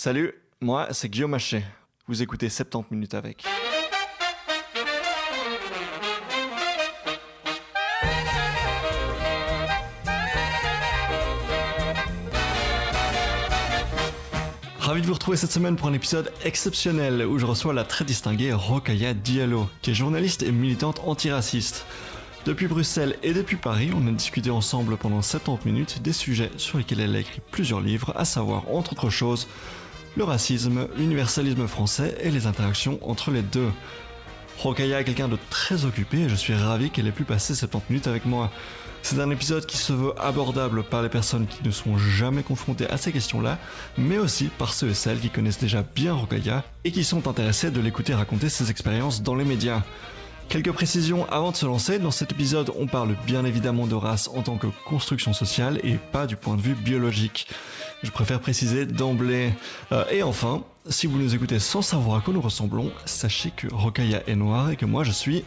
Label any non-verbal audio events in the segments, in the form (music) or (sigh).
Salut, moi c'est Guillaume Maché. Vous écoutez 70 minutes avec. Ravi de vous retrouver cette semaine pour un épisode exceptionnel où je reçois la très distinguée Rokaya Diallo, qui est journaliste et militante antiraciste. Depuis Bruxelles et depuis Paris, on a discuté ensemble pendant 70 minutes des sujets sur lesquels elle a écrit plusieurs livres, à savoir, entre autres choses, le racisme, l'universalisme français et les interactions entre les deux. Rokaya est quelqu'un de très occupé et je suis ravi qu'elle ait pu passer 70 minutes avec moi. C'est un épisode qui se veut abordable par les personnes qui ne sont jamais confrontées à ces questions-là, mais aussi par ceux et celles qui connaissent déjà bien Rokaya et qui sont intéressés de l'écouter raconter ses expériences dans les médias. Quelques précisions avant de se lancer, dans cet épisode on parle bien évidemment de race en tant que construction sociale et pas du point de vue biologique. Je préfère préciser d'emblée. Euh, et enfin, si vous nous écoutez sans savoir à quoi nous ressemblons, sachez que Rokaya est noire et que moi je suis...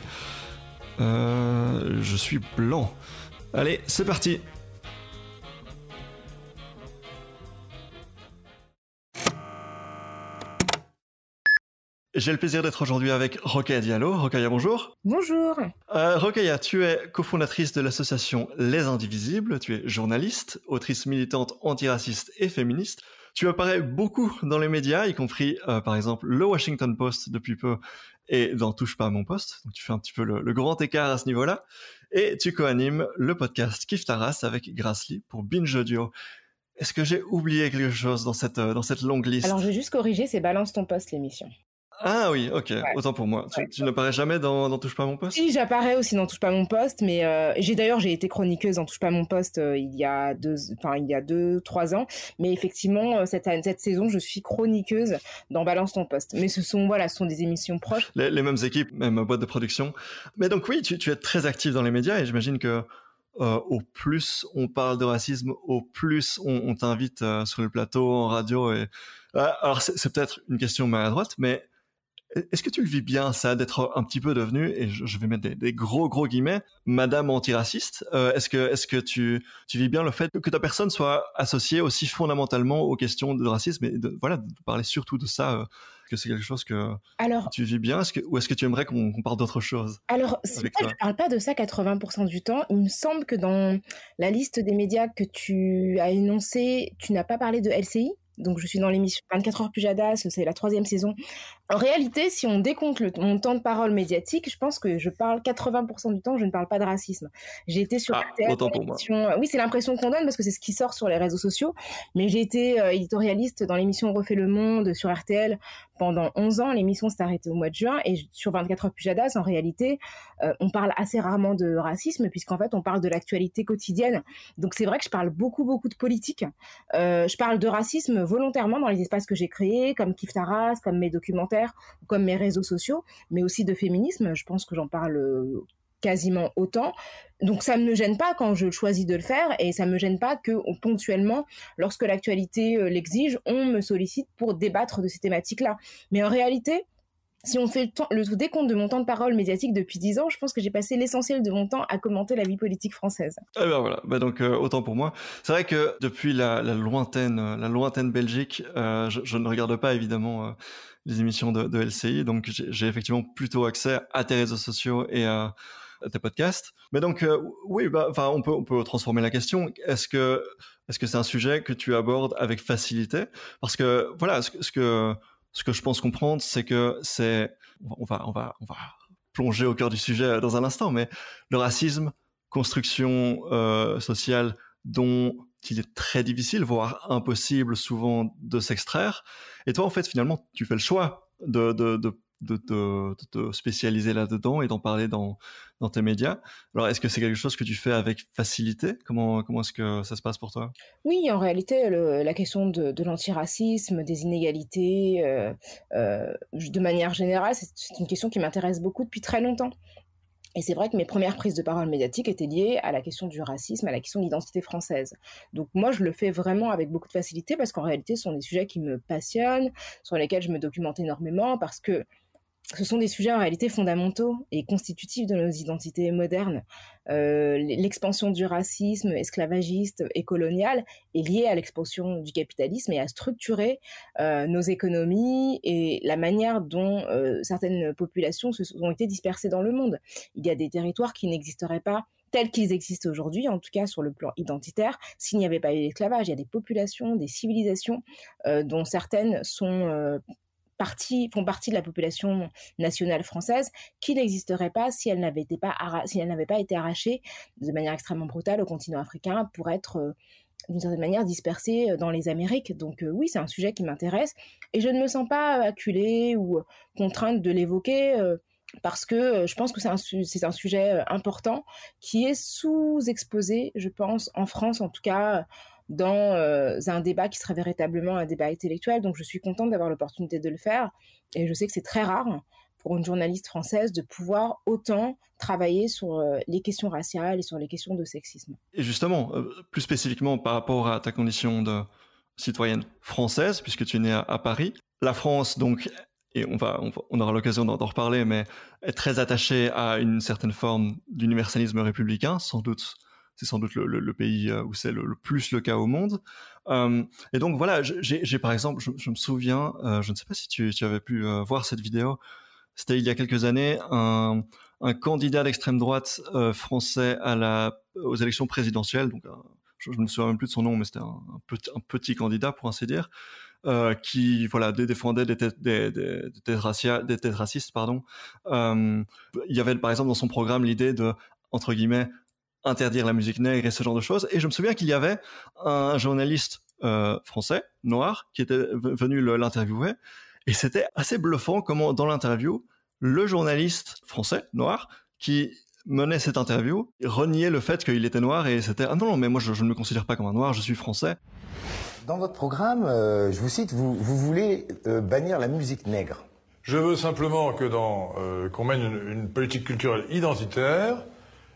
Euh, je suis blanc. Allez, c'est parti J'ai le plaisir d'être aujourd'hui avec Rokhaya Diallo. Rokhaya, bonjour. Bonjour. Euh, tu es cofondatrice de l'association Les Indivisibles, tu es journaliste, autrice militante antiraciste et féministe. Tu apparais beaucoup dans les médias, y compris euh, par exemple le Washington Post depuis peu et dans Touche pas à mon poste. Donc tu fais un petit peu le, grand écart à ce niveau-là. Et tu co-animes le podcast Kif Taras avec Lee pour Binge Audio. Est-ce que j'ai oublié quelque chose dans cette, euh, dans cette longue liste Alors, je vais juste corriger, c'est Balance ton poste, l'émission. Ah oui, ok, autant pour moi. Tu, ne n'apparais jamais dans, dans, Touche pas mon poste Si, j'apparais aussi dans Touche pas mon poste, mais euh, j'ai d'ailleurs j'ai été chroniqueuse dans Touche pas mon poste euh, il y a deux, enfin il y a deux, trois ans, mais effectivement euh, cette saison je suis chroniqueuse dans Balance ton poste. Mais ce sont voilà, ce sont des émissions proches. Les, mêmes équipes, même boîte de production. Mais donc oui, tu, tu es très active dans les médias et j'imagine que au plus on parle de racisme, au plus on, t'invite sur le plateau en radio. Et... Alors c'est peut-être une question maladroite, mais est-ce que tu le vis bien, ça, d'être un petit peu devenu, et je, vais mettre des, gros, gros guillemets, madame antiraciste euh, Est-ce que, est-ce que tu, tu vis bien le fait que ta personne soit associée aussi fondamentalement aux questions de racisme et de, voilà, de parler surtout de ça euh, que c'est quelque chose que alors, tu vis bien que, ou est-ce que tu aimerais qu'on, parle d'autre chose Alors, si tu parle pas de ça 80% du temps. Il me semble que dans la liste des médias que tu as énoncé tu n'as pas parlé de LCI donc, je suis dans l'émission 24 heures plus Pujadas, c'est la troisième saison. En réalité, si on décompte le, mon temps de parole médiatique, je pense que je parle 80% du temps, je ne parle pas de racisme. J'ai été sur ah, RTL, Oui, c'est l'impression qu'on donne parce que c'est ce qui sort sur les réseaux sociaux. Mais j'ai été euh, éditorialiste dans l'émission Refait le Monde sur RTL pendant 11 ans, l'émission s'est arrêtée au mois de juin et sur 24 heures Pujadas, en réalité, euh, on parle assez rarement de racisme puisqu'en fait, on parle de l'actualité quotidienne. Donc c'est vrai que je parle beaucoup, beaucoup de politique. Euh, je parle de racisme volontairement dans les espaces que j'ai créés, comme Kif Taras, comme mes documentaires, comme mes réseaux sociaux, mais aussi de féminisme. Je pense que j'en parle euh, quasiment autant. Donc ça ne me gêne pas quand je choisis de le faire et ça ne me gêne pas que ponctuellement, lorsque l'actualité euh, l'exige, on me sollicite pour débattre de ces thématiques-là. Mais en réalité, si on fait le, tout décompte de mon temps de parole médiatique depuis 10 ans, je pense que j'ai passé l'essentiel de mon temps à commenter la vie politique française. Eh ben voilà, bah donc euh, autant pour moi. C'est vrai que depuis la, lointaine, la lointaine Belgique, euh, je, ne regarde pas évidemment les émissions de LCI, donc j'ai effectivement plutôt accès à tes réseaux sociaux et à tes podcasts. Mais donc, euh, oui, bah, on peut, on peut transformer la question. Est-ce que, est-ce que c'est un sujet que tu abordes avec facilité Parce que, voilà, ce, que, ce que je pense comprendre, c'est que c'est, on va, on va, on va plonger au cœur du sujet dans un instant, mais le racisme, construction euh, sociale dont il est très difficile, voire impossible souvent de s'extraire. Et toi, en fait, finalement, tu fais le choix de, de de te, spécialiser là-dedans et d'en parler dans, dans tes médias. Alors, est-ce que c'est quelque chose que tu fais avec facilité Comment, comment est-ce que ça se passe pour toi Oui, en réalité, la question de, l'antiracisme, des inégalités, euh, euh, de manière générale, c'est une question qui m'intéresse beaucoup depuis très longtemps. Et c'est vrai que mes premières prises de parole médiatiques étaient liées à la question du racisme, à la question de l'identité française. Donc moi, je le fais vraiment avec beaucoup de facilité parce qu'en réalité, ce sont des sujets qui me passionnent, sur lesquels je me documente énormément parce que ce sont des sujets en réalité fondamentaux et constitutifs de nos identités modernes. Euh, l'expansion du racisme esclavagiste et colonial est liée à l'expansion du capitalisme et à structurer euh, nos économies et la manière dont euh, certaines populations se ont été dispersées dans le monde. Il y a des territoires qui n'existeraient pas tels qu'ils existent aujourd'hui, en tout cas sur le plan identitaire, s'il n'y avait pas eu l'esclavage. Il y a des populations, des civilisations dont certaines sont font partie de la population nationale française qui n'existerait pas si elle n'avait pas, été arrachée de manière extrêmement brutale au continent africain pour être euh, d'une certaine manière dispersée euh, dans les Amériques. Donc euh, oui, c'est un sujet qui m'intéresse et je ne me sens pas acculée ou contrainte de l'évoquer. parce que je pense que c'est un, sujet important qui est sous-exposé, je pense, en France en tout cas, dans euh, un débat qui serait véritablement un débat intellectuel. Donc je suis contente d'avoir l'opportunité de le faire et je sais que c'est très rare pour une journaliste française de pouvoir autant travailler sur euh, les questions raciales et sur les questions de sexisme. Et justement, euh, plus spécifiquement par rapport à ta condition de citoyenne française, puisque tu es née à, Paris, la France, donc, et on, va, on aura l'occasion d'en reparler, mais est très attachée à une certaine forme d'universalisme républicain, sans doute c'est sans doute le, pays euh, où c'est le, plus le cas au monde. Euh, et donc voilà, j'ai par exemple, je, me souviens, euh, je ne sais pas si tu, avais pu voir cette vidéo, c'était il y a quelques années, un, candidat d'extrême droite français aux élections présidentielles, donc je, ne me souviens même plus de son nom, mais c'était un, petit, candidat pour ainsi dire, qui voilà défendait des têtes des, des, des, racistes pardon il y avait par exemple dans son programme l'idée de entre guillemets interdire la musique nègre et ce genre de choses. Et je me souviens qu'il y avait un journaliste euh, français, noir, qui était venu l'interviewer. Et c'était assez bluffant comment, dans l'interview, le journaliste français, noir, qui menait cette interview, reniait le fait qu'il était noir et c'était Ah non, non, mais moi je, ne me considère pas comme un noir, je suis français. Dans votre programme, euh, je vous cite, vous, voulez euh, bannir la musique nègre. Je veux simplement que dans qu'on mène une, politique culturelle identitaire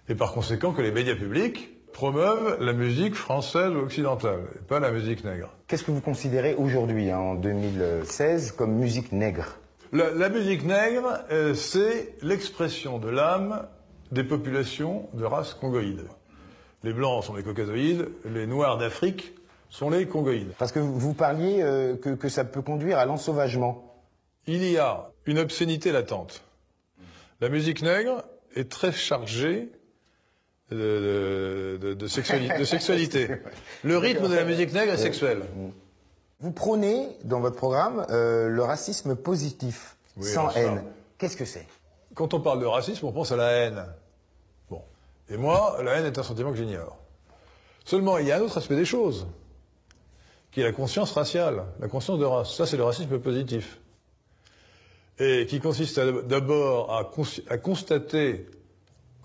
et par conséquent que les médias publics promeuvent la musique française ou occidentale, et pas la musique nègre. Qu'est-ce que vous considérez aujourd'hui, hein, en 2016, comme musique nègre la, musique nègre, euh, c'est l'expression de l'âme des populations de race congoïdes Les blancs sont les caucasoïdes, les noirs d'Afrique sont les congoïdes. Parce que vous parliez euh, que, que ça peut conduire à l'ensauvagement. Il y a une obscénité latente. La musique nègre est très chargée de, sexualité. (laughs) Le rythme de la musique nègre est sexuel. Mm. Vous prônez dans votre programme euh, le racisme positif, sans haine. Qu'est-ce que c'est Quand on parle de racisme, on pense à la haine. Bon. Et moi, la haine est un sentiment que j'ignore. Seulement, il y a un autre aspect des choses, qui est la conscience raciale, la conscience de race. Ça, c'est le racisme positif. Et qui consiste d'abord à constater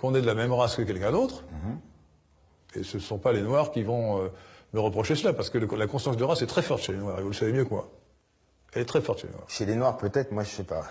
qu'on est de la même race que quelqu'un d'autre. Mhm. Et ce ne sont pas les Noirs qui vont euh, me reprocher cela, parce que la conscience de race est très forte chez les Noirs, et vous le savez mieux que moi. Elle est très forte chez les Noirs. Chez les Noirs, peut-être, moi, je ne sais pas.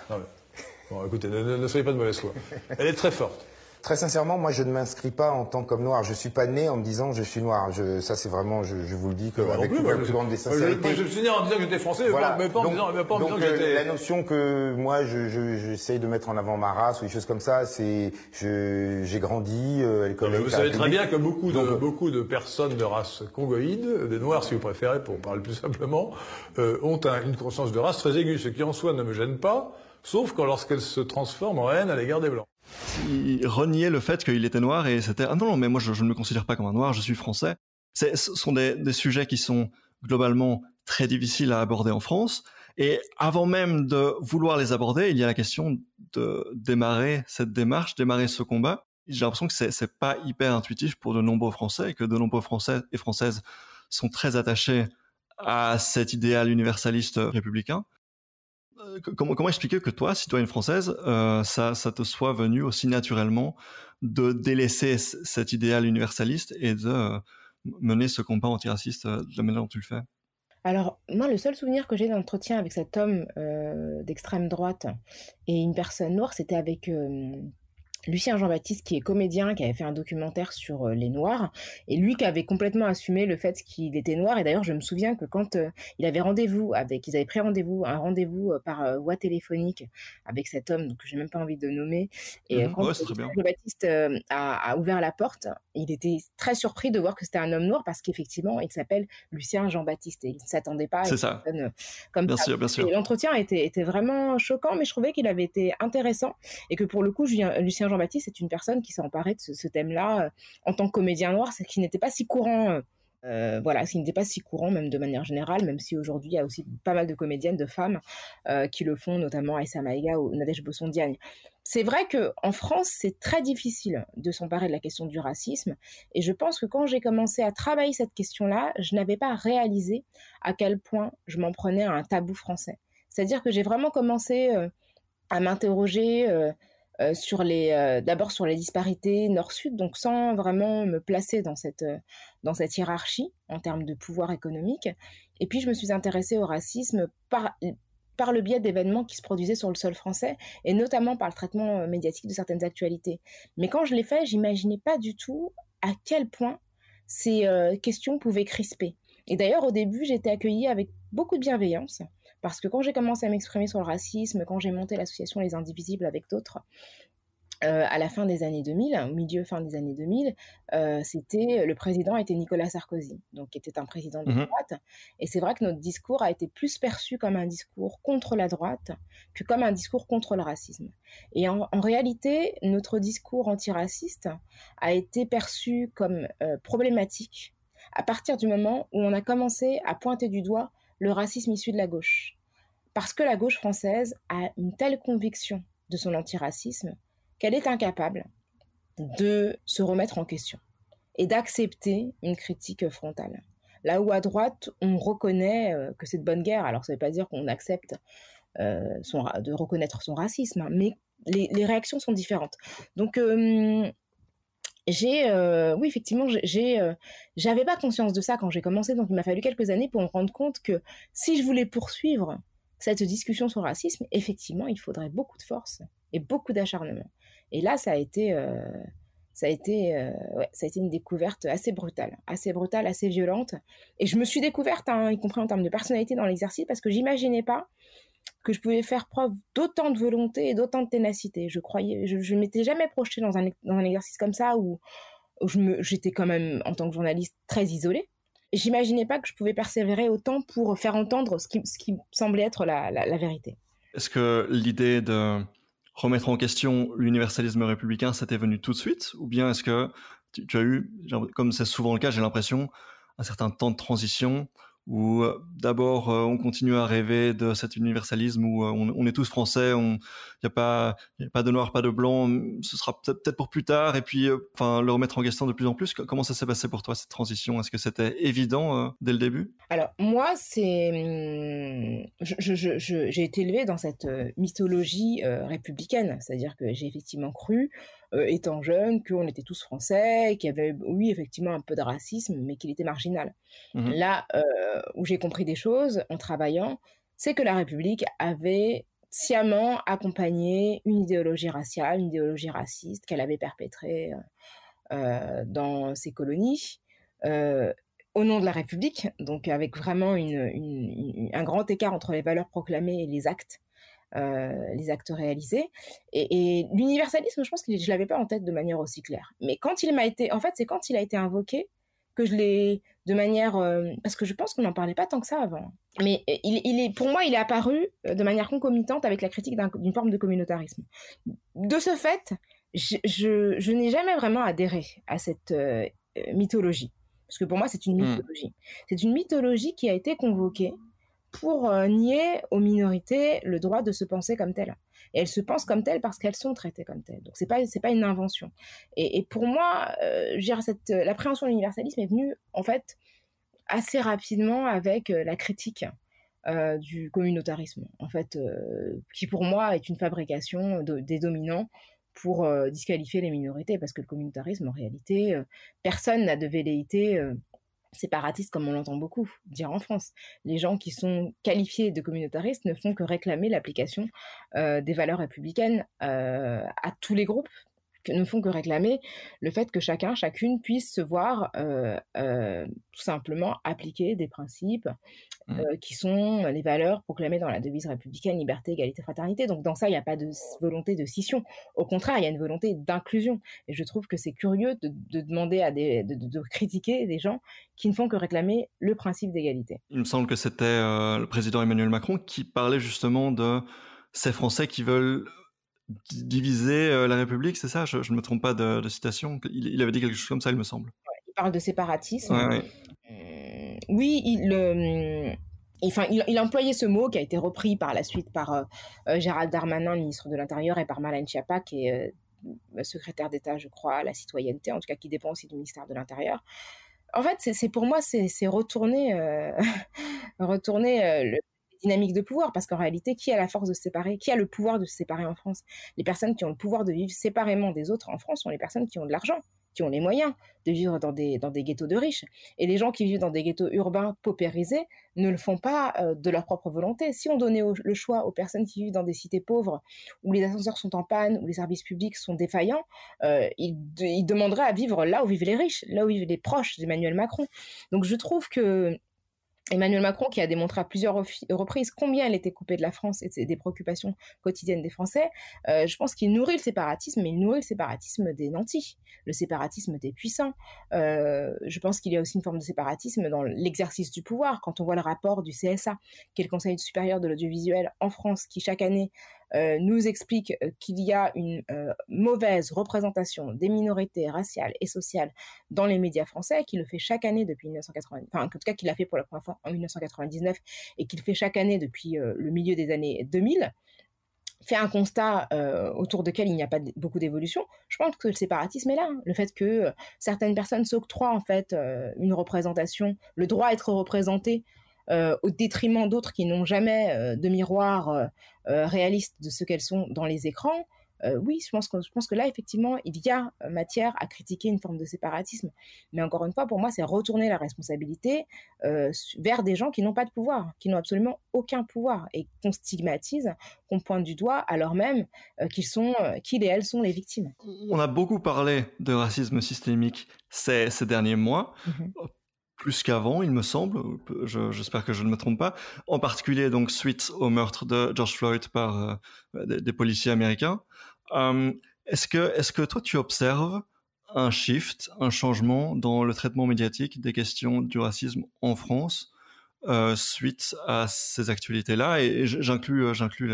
bon, écoutez, ne, ne soyez pas de mauvaise foi. Elle est très forte. Très sincèrement, moi, je ne m'inscris pas en tant qu'homme noir. Je ne suis pas né en me disant je suis noir. Je, ça, c'est vraiment, je, vous le dis, que, euh, avec la plus grande des je me suis né en disant que j'étais français, mais en disant, euh, La notion que moi, j'essaye de mettre en avant ma race ou des choses comme ça, c'est... J'ai grandi, elle euh, Vous savez très bien que beaucoup de, beaucoup de personnes de race congoïde, des noirs si vous préférez, pour parler plus simplement, ont une conscience de race très aiguë, ce qui en soi ne me gêne pas, sauf quand lorsqu'elle se transforment en haine à l'égard des blancs il reniait le fait qu'il était noir et c'était ah non, mais moi je, ne me considère pas comme un noir, je suis français. Ce sont des, sujets qui sont globalement très difficiles à aborder en France. Et avant même de vouloir les aborder, il y a la question de démarrer cette démarche, démarrer ce combat. J'ai l'impression que c'est, n'est pas hyper intuitif pour de nombreux Français et que de nombreux Français et Françaises sont très attachés à cet idéal universaliste républicain comment, expliquer que toi, citoyenne française, euh, ça, ça, te soit venu aussi naturellement de délaisser cet idéal universaliste et de euh, mener ce combat antiraciste euh, de la manière dont tu le fais alors, moi, le seul souvenir que j'ai d'entretien avec cet homme d'extrême droite et une personne noire, c'était avec Lucien Jean-Baptiste qui est comédien, qui avait fait un documentaire sur euh, les Noirs, et lui qui avait complètement assumé le fait qu'il était noir. Et d'ailleurs, je me souviens que quand euh, il avait rendez-vous avec, ils avaient pris rendez-vous, un rendez-vous euh, par voie téléphonique avec cet homme que n'ai même pas envie de nommer. Et mmh Jean-Baptiste a, ouvert la porte, il était très surpris de voir que c'était un homme noir parce qu'effectivement, il s'appelle Lucien Jean-Baptiste et il ne s'attendait pas. C'est ça. Comme ça. L'entretien était, vraiment choquant, mais je trouvais qu'il avait été intéressant et que pour le coup, Lucien Jean-Baptiste est une personne qui s'est emparée de ce, thème-là euh, en tant que comédien noir, ce qui n'était pas si courant. Euh, euh, voilà, n'était pas si courant, même de manière générale, même si aujourd'hui il y a aussi pas mal de comédiennes, de femmes qui le font, notamment Aïssa Maïga ou Nadège Bosson-Diagne. C'est vrai que en France, c'est très difficile de s'emparer de la question du racisme, et je pense que quand j'ai commencé à travailler cette question-là, je n'avais pas réalisé à quel point je m'en prenais à un tabou français. C'est-à-dire que j'ai vraiment commencé à m'interroger euh, sur les euh, d'abord sur les disparités nord-sud, donc sans vraiment me placer dans cette euh, dans cette hiérarchie en termes de pouvoir économique. Et puis je me suis intéressée au racisme par par le biais d'événements qui se produisaient sur le sol français et notamment par le traitement médiatique de certaines actualités. Mais quand je l'ai fait, j'imaginais pas du tout à quel point ces questions pouvaient crisper. Et d'ailleurs, au début, j'étais accueillie avec beaucoup de bienveillance. Parce que quand j'ai commencé à m'exprimer sur le racisme, quand j'ai monté l'association Les Indivisibles avec d'autres, euh, à la fin des années 2000, au milieu fin des années 2000, euh, c'était le président était Nicolas Sarkozy, donc qui était un président de mhm. droite. Et c'est vrai que notre discours a été plus perçu comme un discours contre la droite que comme un discours contre le racisme. Et en, réalité, notre discours antiraciste a été perçu comme euh, problématique à partir du moment où on a commencé à pointer du doigt le racisme issu de la gauche. Parce que la gauche française a une telle conviction de son antiracisme qu'elle est incapable de se remettre en question et d'accepter une critique frontale. Là où à droite, on reconnaît euh, que c'est de bonne guerre, alors ça ne veut pas dire qu'on accepte euh, de reconnaître son racisme, hein, mais les, réactions sont différentes. Donc euh, j'ai, euh, oui, effectivement, j'ai, euh, j'avais pas conscience de ça quand j'ai commencé, donc il m'a fallu quelques années pour me rendre compte que si je voulais poursuivre cette discussion sur le racisme, effectivement, il faudrait beaucoup de force et beaucoup d'acharnement. Et là, ça a été, euh, ça a été, ouais, ça a été une découverte assez brutale, assez brutale, assez violente. Et je me suis découverte, hein, y compris en termes de personnalité dans l'exercice, parce que j'imaginais pas que je pouvais faire preuve d'autant de volonté et d'autant de ténacité. Je croyais, je, ne m'étais jamais projetée dans un, dans un exercice comme ça où, je me, j'étais quand même en tant que journaliste très isolée. J'imaginais pas que je pouvais persévérer autant pour faire entendre ce qui, ce qui semblait être la, la, vérité. Est-ce que l'idée de remettre en question l'universalisme républicain, ça venu tout de suite Ou bien est-ce que tu as eu, comme c'est souvent le cas, j'ai l'impression, un certain temps de transition où euh, d'abord euh, on continue à rêver de cet universalisme où euh, on, est tous français, il n'y a pas de noir, pas de blanc, ce sera peut-être pour plus tard et puis le remettre en question de plus en plus. Comment ça s'est passé pour toi cette transition Est-ce que c'était évident dès le début Alors moi c'est mm, j'ai été élevée dans cette mythologie républicaine, c'est-à-dire que j'ai effectivement cru euh, étant jeune, qu'on était tous français, qu'il y avait, oui, effectivement, un peu de racisme, mais qu'il était marginal. Mmh Là euh, où j'ai compris des choses en travaillant, c'est que la République avait sciemment accompagné une idéologie raciale, une idéologie raciste qu'elle avait perpétrée euh, dans ses colonies au nom de la République, donc avec vraiment un grand écart entre les valeurs proclamées et les actes euh, les actes réalisés. Et, l'universalisme, je pense que je ne l'avais pas en tête de manière aussi claire. Mais quand il m'a été, en fait, c'est quand il a été invoqué que je l'ai de manière euh, parce que je pense qu'on n'en parlait pas tant que ça avant. Mais euh, il, est pour moi, il est apparu de manière concomitante avec la critique d'une forme de communautarisme. De ce fait, je, n'ai jamais vraiment adhéré à cette mythologie parce que pour moi, c'est une hmm. mythologie. C'est une mythologie qui a été convoquée pour euh, nier aux minorités le droit de se penser comme telles. Et elles se pensent comme telles parce qu'elles sont traitées comme telles. Donc c'est pas c'est pas une invention. Et, pour moi, euh, cette euh, l'appréhension de l'universalisme est venue en fait assez rapidement avec la critique du communautarisme, en fait, qui pour moi est une fabrication des dominants pour disqualifier les minorités, parce que le communautarisme, en réalité, personne n'a de velléité séparatistes comme on l'entend beaucoup dire en France. Les gens qui sont qualifiés de communautaristes ne font que réclamer l'application euh, des valeurs républicaines euh, à tous les groupes, ne font que réclamer le fait que chacun, chacune puisse se voir euh, euh, tout simplement appliquer des principes mmh. euh, qui sont les valeurs proclamées dans la devise républicaine, liberté, égalité, fraternité. Donc dans ça, il n'y a pas de volonté de scission. Au contraire, il y a une volonté d'inclusion. Et je trouve que c'est curieux de, demander à des, de, critiquer des gens qui ne font que réclamer le principe d'égalité. Il me semble que c'était le président Emmanuel Macron qui parlait justement de ces Français qui veulent diviser la République, c'est ça Je ne me trompe pas de, citation. Il, avait dit quelque chose comme ça, il me semble. Il parle de séparatisme. Mmh, oui, il, a mmh, enfin, il, employait ce mot qui a été repris par la suite par Gérald Darmanin, ministre de l'Intérieur, et par malin Schiappa, qui est secrétaire d'État, je crois, à la citoyenneté, en tout cas qui dépend aussi du ministère de l'Intérieur. En fait, c'est pour moi, c'est retourner, (laughs) retourner le dynamique de pouvoir, parce qu'en réalité, qui a la force de se séparer Qui a le pouvoir de se séparer en France Les personnes qui ont le pouvoir de vivre séparément des autres en France sont les personnes qui ont de l'argent, qui ont les moyens de vivre dans des, dans des ghettos de riches. Et les gens qui vivent dans des ghettos urbains paupérisés ne le font pas euh, de leur propre volonté. Si on donnait le choix aux personnes qui vivent dans des cités pauvres, où les ascenseurs sont en panne, où les services publics sont défaillants, euh, ils, ils demanderaient à vivre là où vivent les riches, là où vivent les proches d'Emmanuel Macron. Donc je trouve que Emmanuel Macron, qui a démontré à plusieurs reprises combien elle était coupée de la France et des préoccupations quotidiennes des Français, euh, je pense qu'il nourrit le séparatisme, mais il nourrit le séparatisme des nantis, le séparatisme des puissants. Euh, je pense qu'il y a aussi une forme de séparatisme dans l'exercice du pouvoir. Quand on voit le rapport du CSA, qui est le Conseil supérieur de l'audiovisuel en France, qui chaque année euh, nous explique euh, qu'il y a une euh, mauvaise représentation des minorités raciales et sociales dans les médias français, qu'il le fait chaque année depuis 1990, enfin en tout cas qu'il l'a fait pour la première fois en 1999 et qu'il fait chaque année depuis le milieu des années 2000 fait un constat autour duquel il n'y a pas beaucoup d'évolution, je pense que le séparatisme est là. Hein. Le fait que certaines personnes s'octroient en fait une représentation, le droit à être représenté euh, au détriment d'autres qui n'ont jamais euh, de miroir euh, réaliste de ce qu'elles sont dans les écrans, oui, je pense, que, là, effectivement, il y a matière à critiquer une forme de séparatisme. Mais encore une fois, pour moi, c'est retourner la responsabilité vers des gens qui n'ont pas de pouvoir, qui n'ont absolument aucun pouvoir et qu'on stigmatise, qu'on pointe du doigt, alors même qu'ils sont, qu'ils et elles sont les victimes. On a beaucoup parlé de racisme systémique ces, derniers mois. Mmh plus qu'avant, il me semble. J'espère que je ne me trompe pas. En particulier, donc, suite au meurtre de George Floyd par euh, bah, des, policiers américains. Hum, est-ce que, est-ce que toi, tu observes un shift, un changement dans le traitement médiatique des questions du racisme en France euh, suite à ces actualités-là Et, j'inclus, euh, j'inclus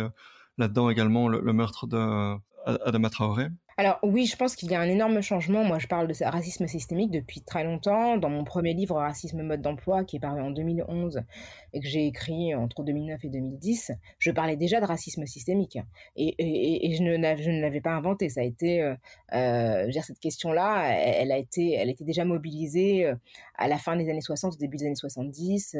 là-dedans également le, le meurtre d'Adama Traoré. Alors oui, je pense qu'il y a un énorme changement. Moi, je parle de racisme systémique depuis très longtemps. Dans mon premier livre, Racisme mode d'emploi, qui est paru en 2011 et que j'ai écrit entre 2009 et 2010, je parlais déjà de racisme systémique. Et, je, ne, l'avais pas inventé. Ça a été, euh, euh, cette question-là, elle, a été, elle était déjà mobilisée euh, à la fin des années 60, au début des années 70,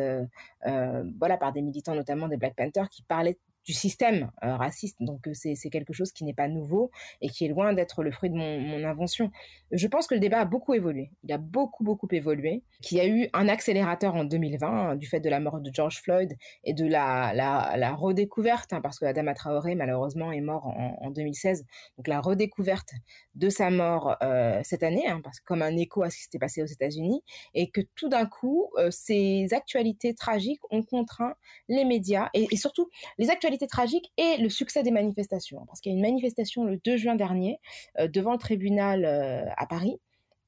voilà, par des militants notamment des Black Panthers qui parlaient du système euh, raciste. Donc euh, c'est quelque chose qui n'est pas nouveau et qui est loin d'être le fruit de mon, invention. Je pense que le débat a beaucoup évolué. Il a beaucoup beaucoup évolué. Qu'il y a eu un accélérateur en 2020 hein, du fait de la mort de George Floyd et de la, la, la redécouverte, hein, parce que Adama Traoré malheureusement est mort en, 2016. Donc la redécouverte de sa mort euh, cette année, hein, parce que comme un écho à ce qui s'était passé aux États-Unis, et que tout d'un coup ces actualités tragiques ont contraint les médias et surtout les actualités tragique et le succès des manifestations. Hein, parce qu'il y a une manifestation le 2 juin dernier euh, devant le tribunal euh, à Paris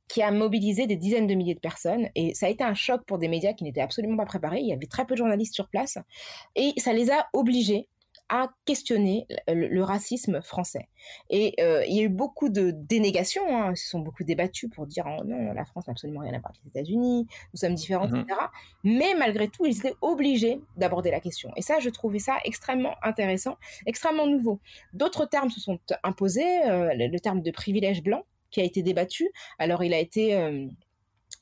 qui a mobilisé des dizaines de milliers de personnes. Et ça a été un choc pour des médias qui n'étaient absolument pas préparés. Il y avait très peu de journalistes sur place. Et ça les a obligés à questionner le, racisme français. Et euh, il y a eu beaucoup de dénégations, hein. ils se sont beaucoup débattus pour dire oh non, la France n'a absolument rien à voir avec les États-Unis, nous sommes différents, mmh. etc. Mais malgré tout, ils étaient obligés d'aborder la question. Et ça, je trouvais ça extrêmement intéressant, extrêmement nouveau. D'autres termes se sont imposés, euh, le, terme de privilège blanc qui a été débattu. Alors, il a été euh,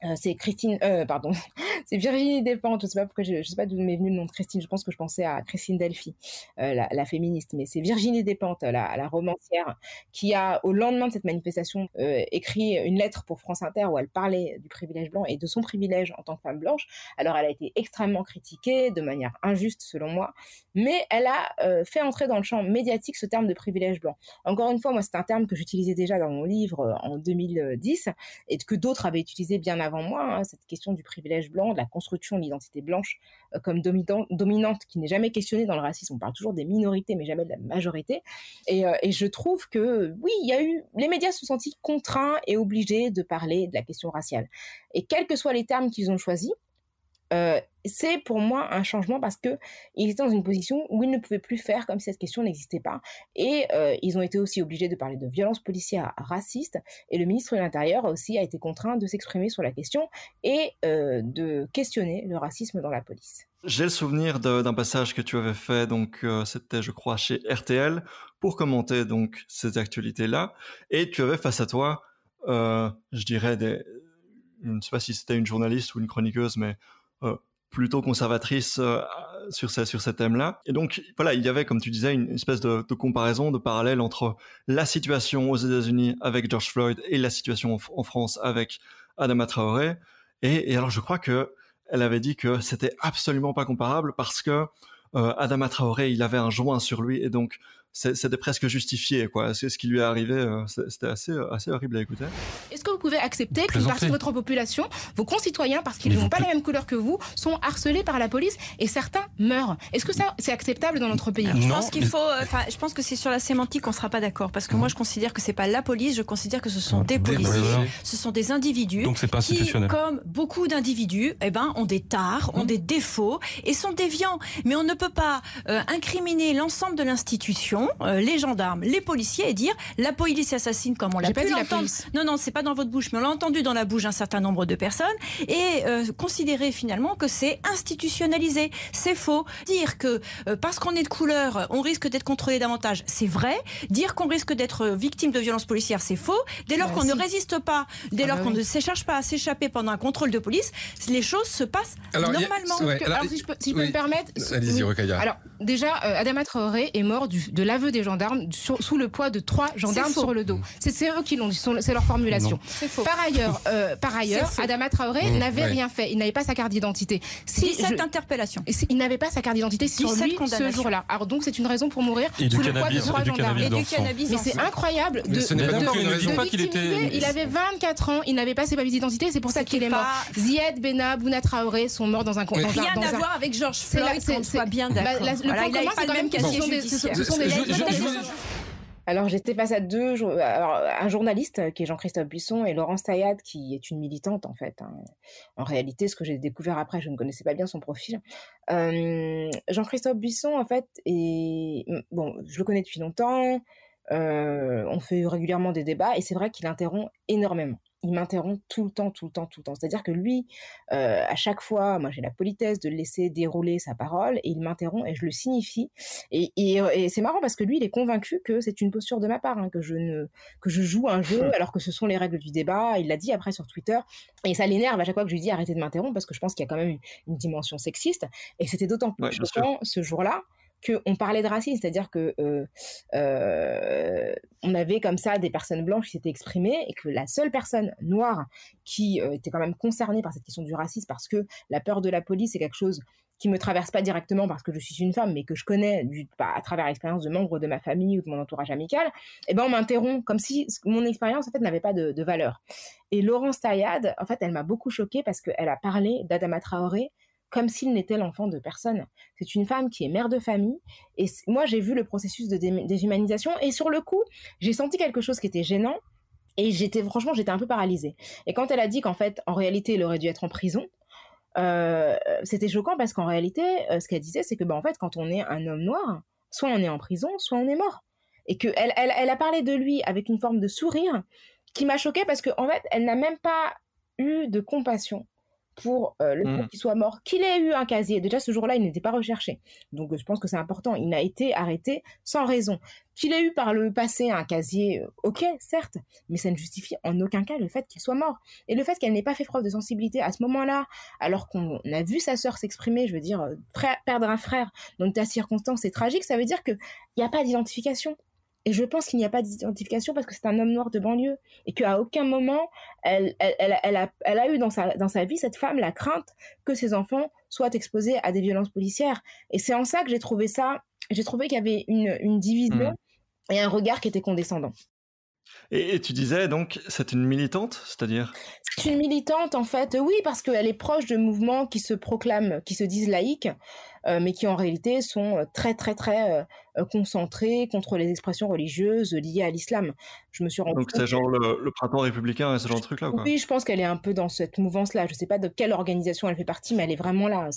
euh, c'est Christine, euh, pardon, (laughs) c'est Virginie Despentes. Je sais pas pourquoi, je, sais pas d'où m'est venu le nom de Christine. Je pense que je pensais à Christine Delphi, euh, la, féministe, mais c'est Virginie Despentes, la, romancière, qui a au lendemain de cette manifestation écrit une lettre pour France Inter où elle parlait du privilège blanc et de son privilège en tant que femme blanche. Alors elle a été extrêmement critiquée de manière injuste selon moi, mais elle a fait entrer dans le champ médiatique ce terme de privilège blanc. Encore une fois, moi c'est un terme que j'utilisais déjà dans mon livre en 2010 et que d'autres avaient utilisé bien avant avant moi, hein, cette question du privilège blanc, de la construction de l'identité blanche euh, comme dominante, qui n'est jamais questionnée dans le racisme. On parle toujours des minorités, mais jamais de la majorité. Euh, et, je trouve que oui, il y a eu, les médias se sont sentis contraints et obligés de parler de la question raciale. Et quels que soient les termes qu'ils ont choisis, euh, c'est pour moi un changement parce que ils étaient dans une position où ils ne pouvaient plus faire comme si cette question n'existait pas. Et euh, ils ont été aussi obligés de parler de violences policières racistes. Et le ministre de l'Intérieur aussi a été contraint de s'exprimer sur la question et euh, de questionner le racisme dans la police. J'ai le souvenir d'un passage que tu avais fait, donc c'était je crois chez RTL, pour commenter donc ces actualités-là. Et tu avais face à toi, je dirais, des... je ne sais pas si c'était une journaliste ou une chroniqueuse, mais euh, plutôt conservatrice euh, sur, ces, sur thèmes-là. Et donc, voilà, il y avait, comme tu disais, une espèce de, comparaison, de parallèle entre la situation aux États-Unis avec George Floyd et la situation en, France avec Adama Traoré. Et, alors, je crois que elle avait dit que c'était absolument pas comparable parce que euh, Adama Traoré, il avait un joint sur lui et donc c'était presque justifié, quoi. C'est ce qui lui est arrivé, euh, c'était assez, euh, assez horrible à écouter. Est-ce que vous pouvez accepter que partie de votre population, vos concitoyens, parce qu'ils n'ont pas la même couleur que vous, sont harcelés par la police et certains meurent Est-ce que ça, c'est acceptable dans notre pays Je pense qu'il faut, euh, je pense que c'est sur la sémantique qu'on ne sera pas d'accord, parce que moi, je considère que c'est pas la police, je considère que ce sont des policiers, ce sont des individus qui, comme beaucoup d'individus, et eh ben, ont des tares, ont mmh. des défauts et sont déviants. Mais on ne peut pas incriminer l'ensemble de l'institution euh, les gendarmes, les policiers et dire la police assassine comme on l'appelle. La non, non, c'est pas dans votre bouche, mais on l'a entendu dans la bouche d'un certain nombre de personnes et euh, considérer finalement que c'est institutionnalisé. C'est faux. Dire que euh, parce qu'on est de couleur, on risque d'être contrôlé davantage, c'est vrai. Dire qu'on risque d'être victime de violences policières, c'est faux. Dès lors bah, qu'on ne résiste pas, dès ah, lors bah qu'on ne cherche pas à s'échapper pendant un contrôle de police, les choses se passent normalement. alors, si je peux, me permettre. Allez-y, Alors, déjà, Adama Traoré est mort de la des gendarmes, sous le poids de trois gendarmes sur le dos. C'est eux qui l'ont dit, c'est leur formulation. Par ailleurs, euh, par ailleurs Adama Traoré n'avait rien fait. Il n'avait pas sa carte d'identité. Si cette interpellation. il n'avait pas sa carte d'identité sur lui ce jour-là. Alors donc, c'est une raison pour mourir sous le poids de trois gendarmes. Et cannabis Mais c'est incroyable de, Il avait 24 ans, il n'avait pas ses papiers d'identité, c'est pour ça qu'il est mort. Ziad Bena, Bouna Traoré sont morts dans un combat Rien à voir avec Georges Floyd, bien bah, d'accord. Le point c'est quand même sont des alors j'étais face à deux, alors, un journaliste euh, qui est Jean-Christophe Buisson et Laurence Tayade qui est une militante en fait. Hein. En réalité, ce que j'ai découvert après, je ne connaissais pas bien son profil. Euh, Jean-Christophe Buisson en fait, et bon, je le connais depuis longtemps. Euh, on fait régulièrement des débats et c'est vrai qu'il interrompt énormément. Il m'interrompt tout le temps, tout le temps, tout le temps. C'est-à-dire que lui, euh, à chaque fois, moi j'ai la politesse de laisser dérouler sa parole et il m'interrompt et je le signifie. Et, c'est marrant parce que lui, il est convaincu que c'est une posture de ma part, hein, que je ne, joue un jeu hmm. alors que ce sont les règles du débat. Il l'a dit après sur Twitter et ça l'énerve à chaque fois que je lui dis arrêtez de m'interrompre parce que je pense qu'il y a quand même une, dimension sexiste. Et c'était d'autant plus ouais, ce jour-là qu'on parlait de racisme, c'est-à-dire que euh, euh, on avait comme ça des personnes blanches qui s'étaient exprimées et que la seule personne noire qui euh, était quand même concernée par cette question du racisme, parce que la peur de la police est quelque chose qui me traverse pas directement parce que je suis une femme, mais que je connais bah, à travers l'expérience de membres de ma famille ou de mon entourage amical, et eh ben on m'interrompt comme si mon expérience en fait n'avait pas de, valeur. Et Laurence Taillade, en fait, elle m'a beaucoup choquée parce qu'elle a parlé d'Adama Traoré comme s'il n'était l'enfant de personne. C'est une femme qui est mère de famille. Et moi, j'ai vu le processus de déshumanisation. Et sur le coup, j'ai senti quelque chose qui était gênant. Et j'étais, franchement, j'étais un peu paralysée. Et quand elle a dit qu'en fait, en réalité, elle aurait dû être en prison, euh, c'était choquant parce qu'en réalité, euh, ce qu'elle disait, c'est que, bah, en fait, quand on est un homme noir, soit on est en prison, soit on est mort. Et que elle, a parlé de lui avec une forme de sourire qui m'a choquée parce qu'en en fait, elle n'a même pas eu de compassion pour euh, le fait mmh. qu'il soit mort, qu'il ait eu un casier. Déjà, ce jour-là, il n'était pas recherché. Donc, je pense que c'est important. Il n'a été arrêté sans raison. Qu'il ait eu par le passé un casier, euh, ok, certes, mais ça ne justifie en aucun cas le fait qu'il soit mort. Et le fait qu'elle n'ait pas fait preuve de sensibilité à ce moment-là, alors qu'on a vu sa sœur s'exprimer, je veux dire, euh, perdre un frère dans ta circonstance, c'est tragique, ça veut dire qu'il n'y a pas d'identification. Et je pense qu'il n'y a pas d'identification parce que c'est un homme noir de banlieue et qu'à aucun moment elle, a, eu dans sa, dans sa vie, cette femme, la crainte que ses enfants soient exposés à des violences policières. Et c'est en ça que j'ai trouvé ça, j'ai trouvé qu'il y avait une, une division hmm. et un regard qui était condescendant. Et, tu disais donc, c'est une militante, c'est-à-dire C'est une militante en fait, oui, parce qu'elle est proche de mouvements qui se proclament, qui se disent laïques, euh, mais qui en réalité sont euh, très très très euh, concentrés contre les expressions religieuses liées à l'islam. Je me suis rendu donc c'est genre le, printemps républicain et ce genre de truc là. Quoi. Oui, je pense qu'elle est un peu dans cette mouvance-là. Je ne sais pas de quelle organisation elle fait partie, mais elle est vraiment là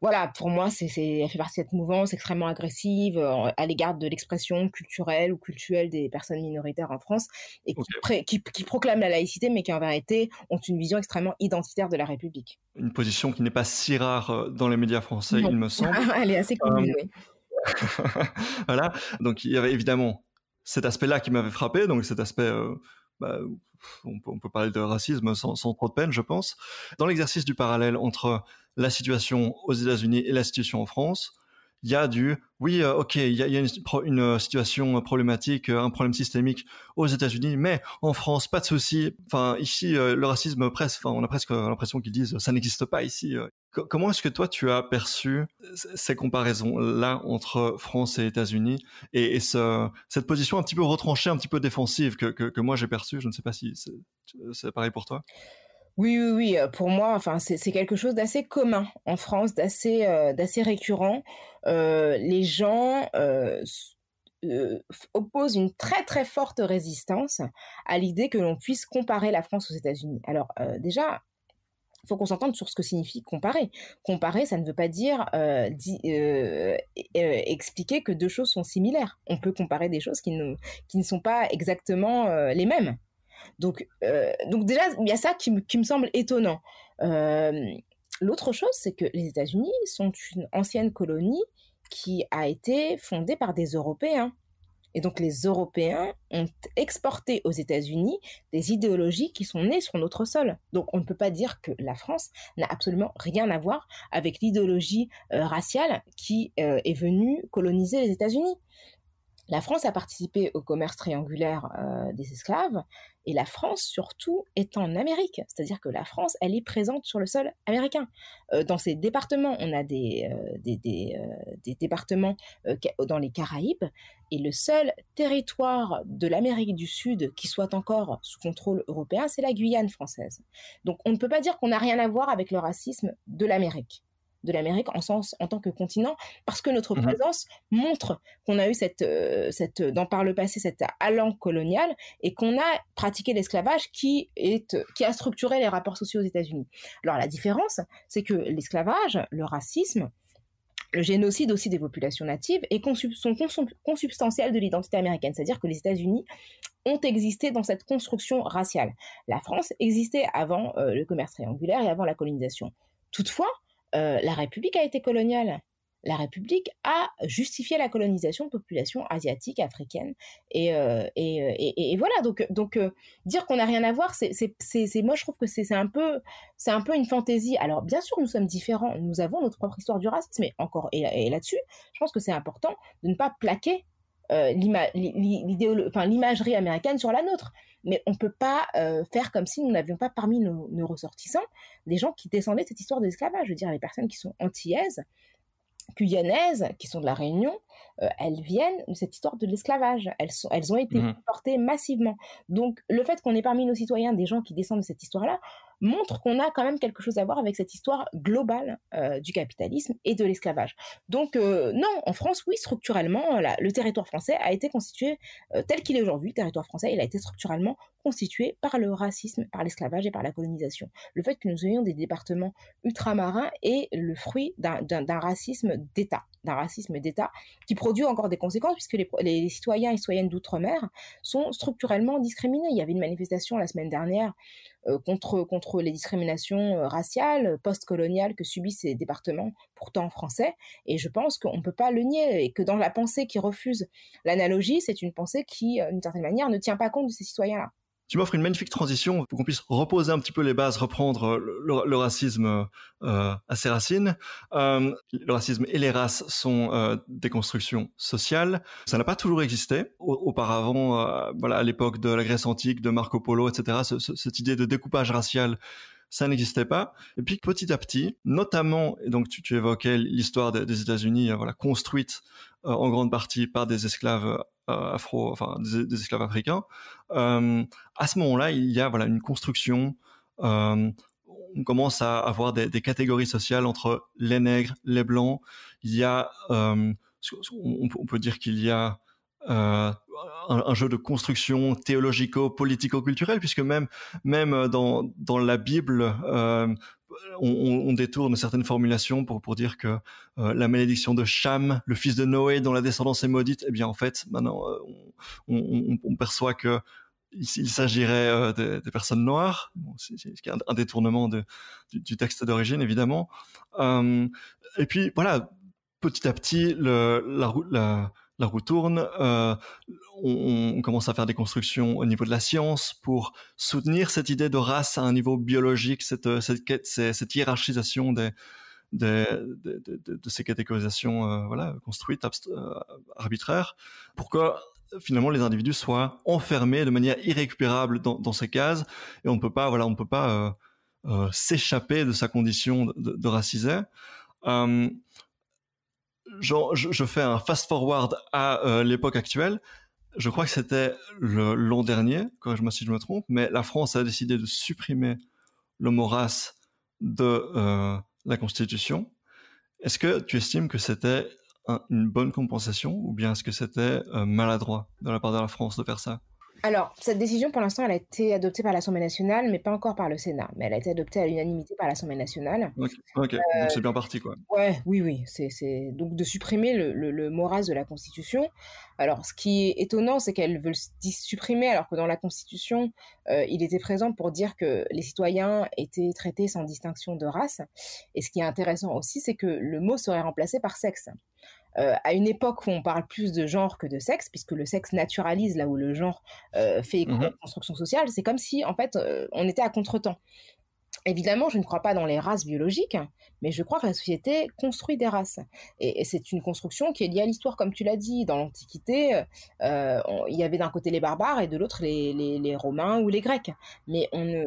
voilà, pour moi, c'est, elle fait partie de cette mouvance extrêmement agressive euh, à l'égard de l'expression culturelle ou culturelle des personnes minoritaires en France et qui, proclament la laïcité, mais qui en vérité ont une vision extrêmement identitaire de la République. Une position qui n'est pas si rare euh, dans les médias français, il me semble. (laughs) elle est assez connue, euh, oui. (laughs) voilà. Donc, il y avait évidemment cet aspect-là qui m'avait frappé, donc cet aspect bah, on, peut, parler de racisme sans, sans trop de peine, je pense. Dans l'exercice du parallèle entre la situation aux États-Unis et la situation en France, il y a du oui, euh, ok, il y a, une, euh, situation euh, problématique, un problème systémique aux États-Unis, mais en France, pas de souci. Enfin, ici, le racisme presse. Enfin, on a presque l'impression qu'ils disent ça n'existe pas ici. comment est-ce que toi tu as perçu ces comparaisons-là entre France et États-Unis et, cette position un petit peu retranchée, un petit peu défensive que, que, que moi j'ai perçue Je ne sais pas si c'est pareil pour toi. Oui, oui, oui. Pour moi, c'est quelque chose d'assez commun en France, d'assez récurrent. les gens opposent une très très forte résistance à l'idée que l'on puisse comparer la France aux États-Unis. Alors déjà, il faut qu'on s'entende sur ce que signifie comparer. Comparer, ça ne veut pas dire expliquer que deux choses sont similaires. On peut comparer des choses qui ne sont pas exactement les mêmes. Donc, euh, donc déjà, il y a ça qui, me semble étonnant. Euh, l'autre chose, c'est que les États-Unis sont une ancienne colonie qui a été fondée par des Européens. Et donc les Européens ont exporté aux États-Unis des idéologies qui sont nées sur notre sol. Donc on ne peut pas dire que la France n'a absolument rien à voir avec l'idéologie euh, raciale qui est venue coloniser les États-Unis. La France a participé au commerce triangulaire euh, des esclaves et la France surtout est en Amérique, c'est-à-dire que la France elle est présente sur le sol américain. Euh, dans ces départements, on a des euh, départements dans les Caraïbes et le seul territoire de l'Amérique du Sud qui soit encore sous contrôle européen, c'est la Guyane française. Donc on ne peut pas dire qu'on n'a rien à voir avec le racisme de l'Amérique de l'Amérique en, sens, en tant que continent, parce que notre mmh présence montre qu'on a eu cette, euh, cette, euh, dans par le passé cette allant coloniale et qu'on a pratiqué l'esclavage qui, est, euh, qui a structuré les rapports sociaux aux États-Unis. Alors la différence, c'est que l'esclavage, le racisme, le génocide aussi des populations natives et sont consubstantiels de l'identité américaine, c'est-à-dire que les États-Unis ont existé dans cette construction raciale. La France existait avant le commerce triangulaire et avant la colonisation. Toutefois, euh, la République a été coloniale. La République a justifié la colonisation de populations asiatiques, africaines. Et, euh, euh, voilà, donc, dire qu'on n'a rien à voir, c'est, moi je trouve que c'est, un peu, c'est un peu une fantaisie. Alors bien sûr, nous sommes différents, nous avons notre propre histoire du racisme, mais encore, et là-dessus, je pense que c'est important de ne pas plaquer euh, enfin l'imagerie américaine sur la nôtre. Mais on ne peut pas euh, faire comme si nous n'avions pas parmi nos, ressortissants des gens qui descendaient de cette histoire de l'esclavage. Je veux dire, les personnes qui sont antillaises, guyanaises, qui sont de la Réunion, euh, elles viennent de cette histoire de l'esclavage. Elles, elles ont été mmh. portées massivement. Donc le fait qu'on ait parmi nos citoyens des gens qui descendent de cette histoire-là, montre qu'on a quand même quelque chose à voir avec cette histoire globale euh, du capitalisme et de l'esclavage. Donc euh, non, en France, oui, structurellement, le territoire français a été constitué euh, tel qu'il est aujourd'hui, territoire français, il a été structurellement constitué par le racisme, par l'esclavage et par la colonisation. Le fait que nous ayons des départements ultramarins est le fruit d'un racisme d'État, d'un racisme d'État qui produit encore des conséquences puisque les citoyens et citoyennes d'outre-mer sont structurellement discriminés. Il y avait une manifestation la semaine dernière euh, contre, contre les discriminations euh, raciales, post-coloniales que subissent ces départements pourtant français. Et je pense qu'on ne peut pas le nier et que dans la pensée qui refuse l'analogie, c'est une pensée qui, euh, d'une certaine manière, ne tient pas compte de ces citoyens-là. Tu m'offres une magnifique transition pour qu'on puisse reposer un petit peu les bases, reprendre euh, le, racisme euh, à ses racines. Euh, le racisme et les races sont euh, des constructions sociales. Ça n'a pas toujours existé. auparavant, voilà, à l'époque de la Grèce antique, de Marco Polo, etc., cette idée de découpage racial ça n'existait pas. Et puis petit à petit, notamment, et donc tu, évoquais l'histoire des, États-Unis, euh, voilà, construite euh, en grande partie par des esclaves euh, afro, enfin des, esclaves africains. à ce moment-là, il y a voilà une construction. on commence à avoir des, catégories sociales entre les nègres, les blancs. Il y a, on peut dire qu'il y a euh, un, jeu de construction théologico-politico-culturelle, puisque même, même euh, dans, dans la Bible, euh, on, détourne certaines formulations pour, pour dire que la malédiction de Cham, le fils de Noé dont la descendance est maudite, et eh bien en fait, maintenant, on, perçoit que il s'agirait des, personnes noires, bon, c'est un détournement de, du, texte d'origine évidemment. et puis voilà, petit à petit, la, la roue tourne, euh, on, commence à faire des constructions au niveau de la science pour soutenir cette idée de race à un niveau biologique, cette, euh, cette, cette, hiérarchisation des, des, de, ces catégorisations euh, voilà, construites, arbitraires, pour que finalement les individus soient enfermés de manière irrécupérable dans, ces cases et on ne peut pas, voilà, on peut pas s'échapper de sa condition de, de racisé je, fais un fast-forward à euh, l'époque actuelle. Je crois que c'était l'an dernier, corrige-moi si je me trompe, mais la France a décidé de supprimer le mot de euh, la Constitution. Est-ce que tu estimes que c'était une bonne compensation ou bien est-ce que c'était euh, maladroit de la part de la France de faire ça alors, cette décision, pour l'instant, elle a été adoptée par l'Assemblée nationale, mais pas encore par le Sénat. Mais elle a été adoptée à l'unanimité par l'Assemblée nationale. Ok, euh, donc c'est bien parti, quoi. oui, oui. C'est donc de supprimer le, mot « race » de la Constitution. Alors, ce qui est étonnant, c'est qu'elle veut le supprimer, alors que dans la Constitution, euh, il était présent pour dire que les citoyens étaient traités sans distinction de race. Et ce qui est intéressant aussi, c'est que le mot serait remplacé par sexe. Euh, à une époque où on parle plus de genre que de sexe, puisque le sexe naturalise là où le genre euh, fait mmh construction sociale, c'est comme si en fait euh, on était à contre-temps. Évidemment, je ne crois pas dans les races biologiques, mais je crois que la société construit des races. Et, c'est une construction qui est liée à l'histoire, comme tu l'as dit. Dans l'Antiquité, euh, euh, il y avait d'un côté les barbares et de l'autre les, les, Romains ou les Grecs. Mais on ne.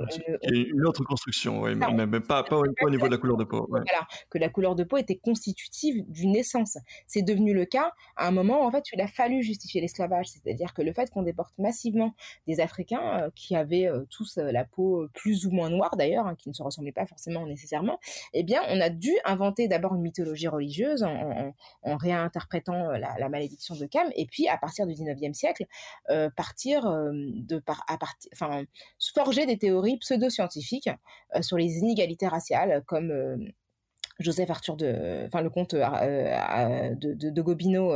une autre construction, oui, mais, même pas, au niveau de la couleur de peau. Voilà, que la couleur de peau était constitutive d'une essence. C'est devenu le cas à un moment, en fait, où il a fallu justifier l'esclavage. C'est-à-dire que le fait qu'on déporte massivement des Africains euh, qui avaient tous la peau plus ou moins noire, d'ailleurs, hein, qui ne se ressemblaient pas forcément nécessairement, eh bien, on a dû inventer d'abord une mythologie religieuse en, réinterprétant euh, la, malédiction de Cam, et puis à partir du 19e siècle, euh, partir euh, de par, à partir, enfin, forger des théories pseudo-scientifiques sur les inégalités raciales, comme Joseph Arthur de, enfin le comte euh, euh, de, Gobineau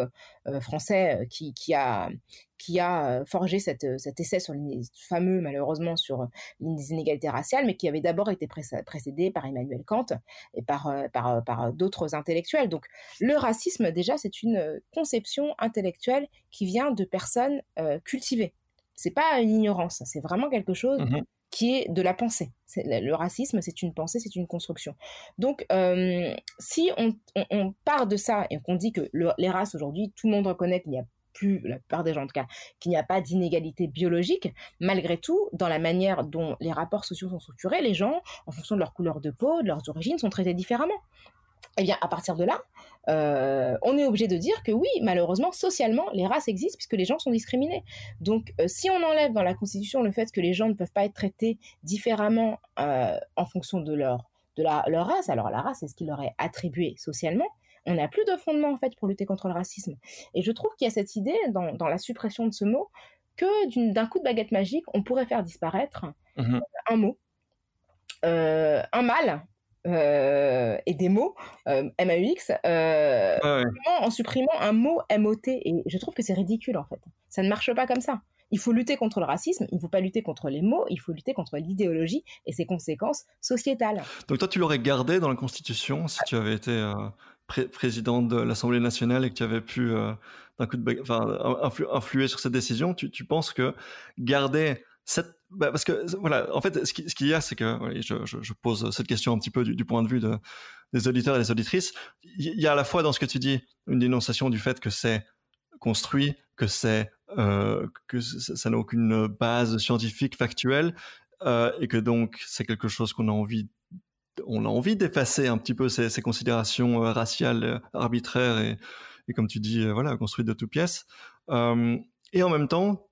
euh, français qui, a qui a forgé cet essai sur les fameux malheureusement sur les inégalités raciales, mais qui avait d'abord été précédé par Emmanuel Kant et par par, d'autres intellectuels. Donc le racisme déjà c'est une conception intellectuelle qui vient de personnes cultivées. cultivées. C'est pas une ignorance, c'est vraiment quelque chose mmh qui est de la pensée. Le racisme, c'est une pensée, c'est une construction. Donc, euh, si on, part de ça et qu'on dit que les races aujourd'hui, tout le monde reconnaît qu'il n'y a plus, la plupart des gens en tout cas, qu'il n'y a pas d'inégalité biologique, malgré tout, dans la manière dont les rapports sociaux sont structurés, les gens, en fonction de leur couleur de peau, de leurs origines, sont traités différemment eh bien, à partir de là, euh, on est obligé de dire que oui, malheureusement, socialement, les races existent puisque les gens sont discriminés. Donc, euh, si on enlève dans la Constitution le fait que les gens ne peuvent pas être traités différemment euh, en fonction de leur de leur race, alors la race, est ce qui leur est attribué socialement. On n'a plus de fondement en fait pour lutter contre le racisme. Et je trouve qu'il y a cette idée dans, la suppression de ce mot que d'un coup de baguette magique, on pourrait faire disparaître mmh un mot, un mal euh, et des mots, euh, MAUX, euh, ah en supprimant un mot MOT. Et je trouve que c'est ridicule, en fait. Ça ne marche pas comme ça. Il faut lutter contre le racisme, il ne faut pas lutter contre les mots, il faut lutter contre l'idéologie et ses conséquences sociétales. Donc toi, tu l'aurais gardé dans la Constitution si tu avais été euh, président de l'Assemblée nationale et que tu avais pu euh, d'un coup de influer sur cette décision. tu penses que garder cette bah parce que voilà, en fait, ce qu'il y a, c'est que je, pose cette question un petit peu du, point de vue de, des auditeurs et des auditrices. Il y a à la fois dans ce que tu dis une dénonciation du fait que c'est construit, que c'est euh, que ça n'a aucune base scientifique factuelle euh, et que donc c'est quelque chose qu'on a envie on a envie d'effacer un petit peu ces, considérations euh, raciales arbitraires et, et, comme tu dis voilà construites de toutes pièces et en même temps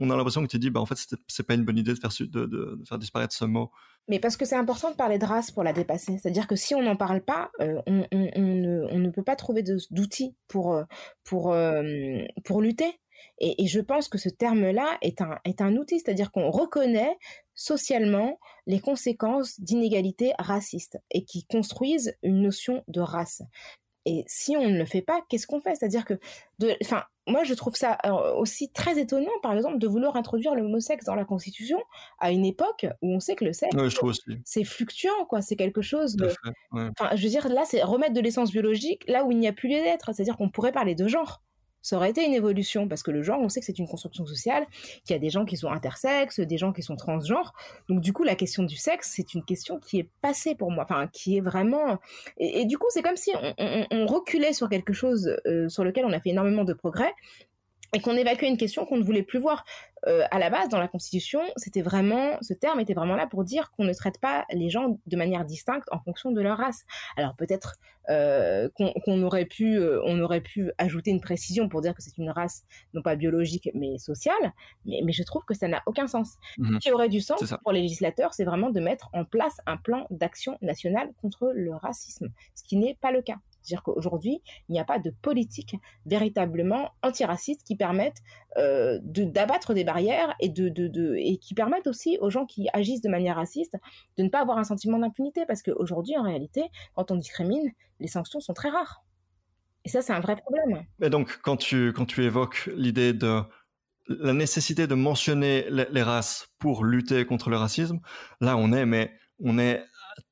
on a l'impression que tu dis, bah, en fait, c'est pas une bonne idée de faire, de, faire disparaître ce mot. Mais parce que c'est important de parler de race pour la dépasser. C'est-à-dire que si on n'en parle pas, euh, on, ne, peut pas trouver d'outils pour, euh, pour, euh, pour lutter. Et, et, je pense que ce terme-là est un, est un outil, c'est-à-dire qu'on reconnaît socialement les conséquences d'inégalités racistes et qui construisent une notion de race. Et si on ne le fait pas, qu'est-ce qu'on fait C'est-à-dire que, enfin, moi je trouve ça euh, aussi très étonnant, par exemple, de vouloir introduire le mot dans la Constitution à une époque où on sait que le sexe, c'est fluctuant, quoi. C'est quelque chose. De... je veux dire, là, c'est remettre de l'essence biologique là où il n'y a plus lieu d'être. C'est-à-dire qu'on pourrait parler de genre ça aurait été une évolution, parce que le genre, on sait que c'est une construction sociale, qu'il y a des gens qui sont intersexes, des gens qui sont transgenres. Donc du coup, la question du sexe, c'est une question qui est passée pour moi, enfin, qui est vraiment... Et, du coup, c'est comme si on, reculait sur quelque chose euh, sur lequel on a fait énormément de progrès, et qu'on évacuait une question qu'on ne voulait plus voir. Euh, à la base, dans la Constitution, c'était vraiment, ce terme était vraiment là pour dire qu'on ne traite pas les gens de manière distincte en fonction de leur race. Alors peut-être euh, qu'on aurait pu, euh, on aurait pu ajouter une précision pour dire que c'est une race non pas biologique mais sociale, mais, je trouve que ça n'a aucun sens. Mhm. Ce qui aurait du sens pour les législateurs, c'est vraiment de mettre en place un plan d'action national contre le racisme, ce qui n'est pas le cas. C'est-à-dire qu'aujourd'hui, il n'y a pas de politique véritablement antiraciste qui permette euh, d'abattre des barrières et, de, de, de, et qui permette aussi aux gens qui agissent de manière raciste de ne pas avoir un sentiment d'impunité. Parce qu'aujourd'hui, en réalité, quand on discrimine, les sanctions sont très rares. Et ça, c'est un vrai problème. Et donc, quand tu, quand tu évoques l'idée de la nécessité de mentionner les, races pour lutter contre le racisme, là, on est, mais on est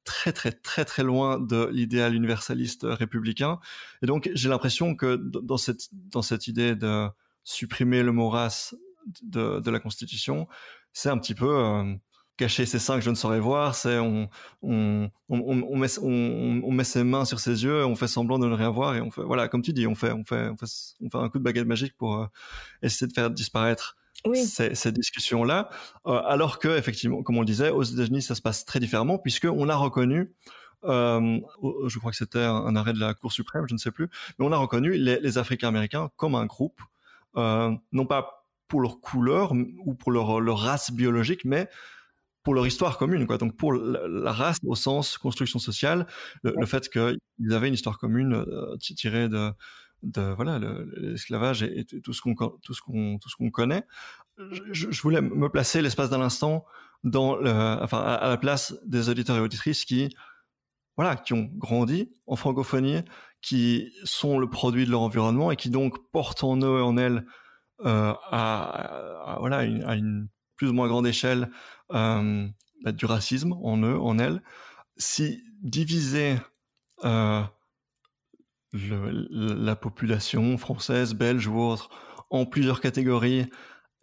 très très très très loin de l'idéal universaliste républicain. Et donc j'ai l'impression que dans cette dans cette idée de supprimer le mot race de, de la Constitution, c'est un petit peu euh, cacher ses seins que je ne saurais voir, c'est on, on, on, met, on, met ses mains sur ses yeux, on fait semblant de ne rien voir et on fait, voilà, comme tu dis, on fait, on fait, on fait, un coup de baguette magique pour euh, essayer de faire disparaître ces, discussions-là. Euh, alors que, effectivement, comme on le disait, aux États-Unis, ça se passe très différemment puisqu'on a reconnu euh, je crois que c'était un, arrêt de la Cour suprême, je ne sais plus, mais on a reconnu les, Africains-Américains comme un groupe, non pas pour leur couleur ou pour leur, leur race biologique, mais pour leur histoire commune, quoi. Donc pour la, race au sens construction sociale, le, fait qu'ils avaient une histoire commune euh, tirée de, voilà l'esclavage et, tout ce qu'on tout ce qu'on tout ce qu'on connaît. Je, voulais me placer l'espace d'un instant dans le, enfin à, la place des auditeurs et auditrices qui voilà qui ont grandi en francophonie, qui sont le produit de leur environnement et qui donc portent en eux et en elles euh, à, voilà une, à une plus ou moins grande échelle euh, bah, du racisme en eux, en elles, si diviser euh, la population française, belge ou autre en plusieurs catégories,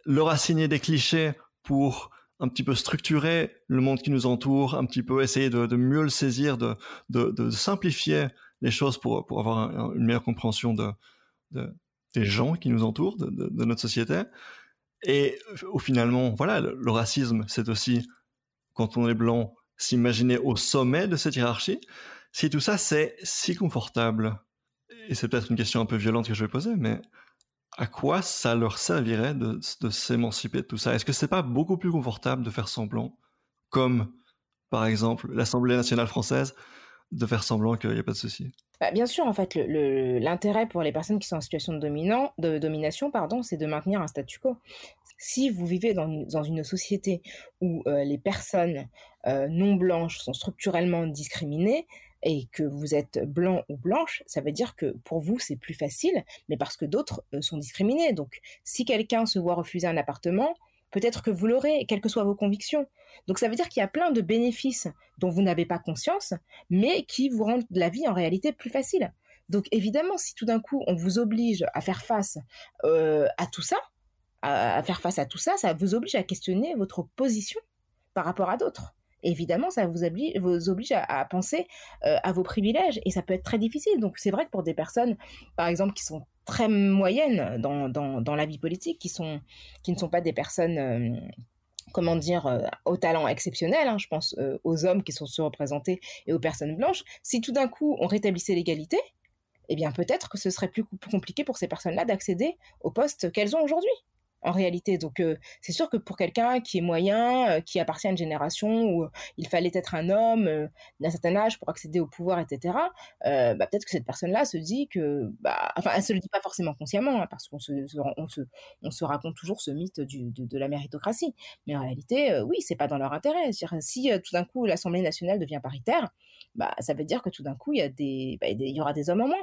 leur assigner des clichés pour un petit peu structurer le monde qui nous entoure, un petit peu essayer de, mieux le saisir, de, simplifier les choses pour, avoir une meilleure compréhension de, des gens qui nous entourent, de, notre société, et au finalement, voilà, le, racisme, c'est aussi, quand on est blanc, s'imaginer au sommet de cette hiérarchie. Si tout ça, c'est si confortable, et c'est peut-être une question un peu violente que je vais poser, mais à quoi ça leur servirait de, de s'émanciper de tout ça Est-ce que c'est pas beaucoup plus confortable de faire semblant, comme par exemple l'Assemblée nationale française de faire semblant qu'il n'y a pas de souci bah, Bien sûr, en fait, l'intérêt pour les personnes qui sont en situation de, dominant, de domination, pardon, c'est de maintenir un statu quo. Si vous vivez dans, une société où euh, les personnes euh, non blanches sont structurellement discriminées, et que vous êtes blanc ou blanche, ça veut dire que pour vous c'est plus facile, mais parce que d'autres euh, sont discriminés. Donc si quelqu'un se voit refuser un appartement, Peut-être que vous l'aurez, quelles que soient vos convictions. Donc ça veut dire qu'il y a plein de bénéfices dont vous n'avez pas conscience, mais qui vous rendent la vie en réalité plus facile. Donc évidemment, si tout d'un coup on vous oblige à faire face euh, à tout ça, à, faire face à tout ça, ça vous oblige à questionner votre position par rapport à d'autres. Évidemment, ça vous oblige, à, penser euh, à vos privilèges et ça peut être très difficile. Donc c'est vrai que pour des personnes, par exemple, qui sont très moyennes dans, la vie politique, qui, sont, qui ne sont pas des personnes, euh, comment dire, euh, au talent exceptionnel, hein. je pense euh, aux hommes qui sont surreprésentés et aux personnes blanches, si tout d'un coup on rétablissait l'égalité, eh bien peut-être que ce serait plus compliqué pour ces personnes-là d'accéder aux postes qu'elles ont aujourd'hui en réalité. Donc euh, c'est sûr que pour quelqu'un qui est moyen, euh, qui appartient à une génération où il fallait être un homme euh, d'un certain âge pour accéder au pouvoir, etc., bah, peut-être que cette personne-là se dit que, bah, enfin, elle se le dit pas forcément consciemment, hein, parce qu'on se, on se, raconte toujours ce mythe de, la méritocratie. Mais en réalité, oui, c'est pas dans leur intérêt. si tout d'un coup l'Assemblée nationale devient paritaire, bah, ça veut dire que tout d'un coup il y, des, bah, y aura des hommes en moins.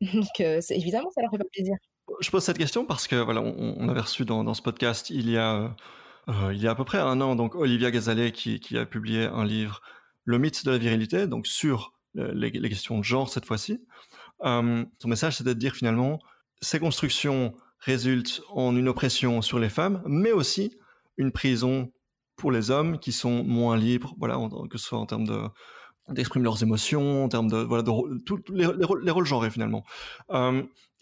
(laughs) Donc évidemment, ça leur fait pas plaisir. Je pose cette question parce que voilà, on, on avait reçu dans, ce podcast il y a euh, euh, il y a à peu près un an donc Olivia Gazalet qui, a publié un livre Le mythe de la virilité donc sur euh, les, questions de genre cette fois-ci. son message c'était de dire finalement ces constructions résultent en une oppression sur les femmes, mais aussi une prison pour les hommes qui sont moins libres, voilà, que ce soit en termes d'exprimer leurs émotions, en termes de voilà, les, rôles, genrés finalement.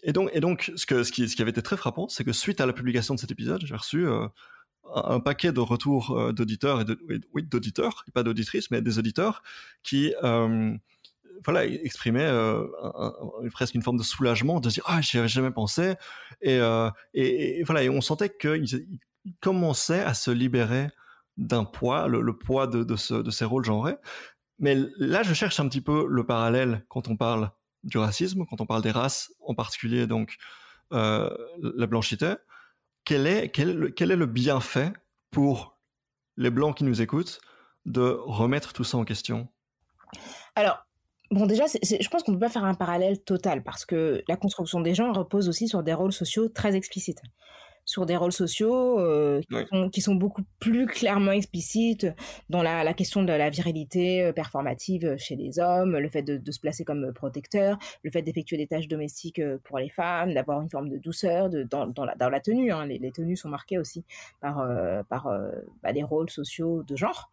Et donc, ce, ce, qui, avait été très frappant, c'est que suite à la publication de cet épisode, j'ai reçu euh, un, paquet de retours euh, d'auditeurs, et de, oui, d'auditeurs, pas d'auditrices, mais des auditeurs qui euh, voilà, exprimaient presque une forme de soulagement, de dire Ah, j'y avais jamais pensé. Et, et, voilà, et on sentait qu'ils commençaient à se libérer d'un poids, le, poids de, de ces rôles genrés. Mais là, je cherche un petit peu le parallèle quand on parle du racisme, quand on parle des races, en particulier donc euh, la blanchité, quel est, quel, le, quel est le bienfait pour les blancs qui nous écoutent de remettre tout ça en question Alors, Bon, déjà, je pense qu'on ne peut pas faire un parallèle total parce que la construction des gens repose aussi sur des rôles sociaux très explicites sur des rôles sociaux euh, qui, sont, beaucoup plus clairement explicites dans la, question de la virilité euh, performative euh, chez les hommes, le fait de, se placer comme protecteur, le fait d'effectuer des tâches domestiques pour les femmes, d'avoir une forme de douceur dans, la, tenue. Hein. Les, tenues sont marquées aussi par, bah, des rôles sociaux de genre.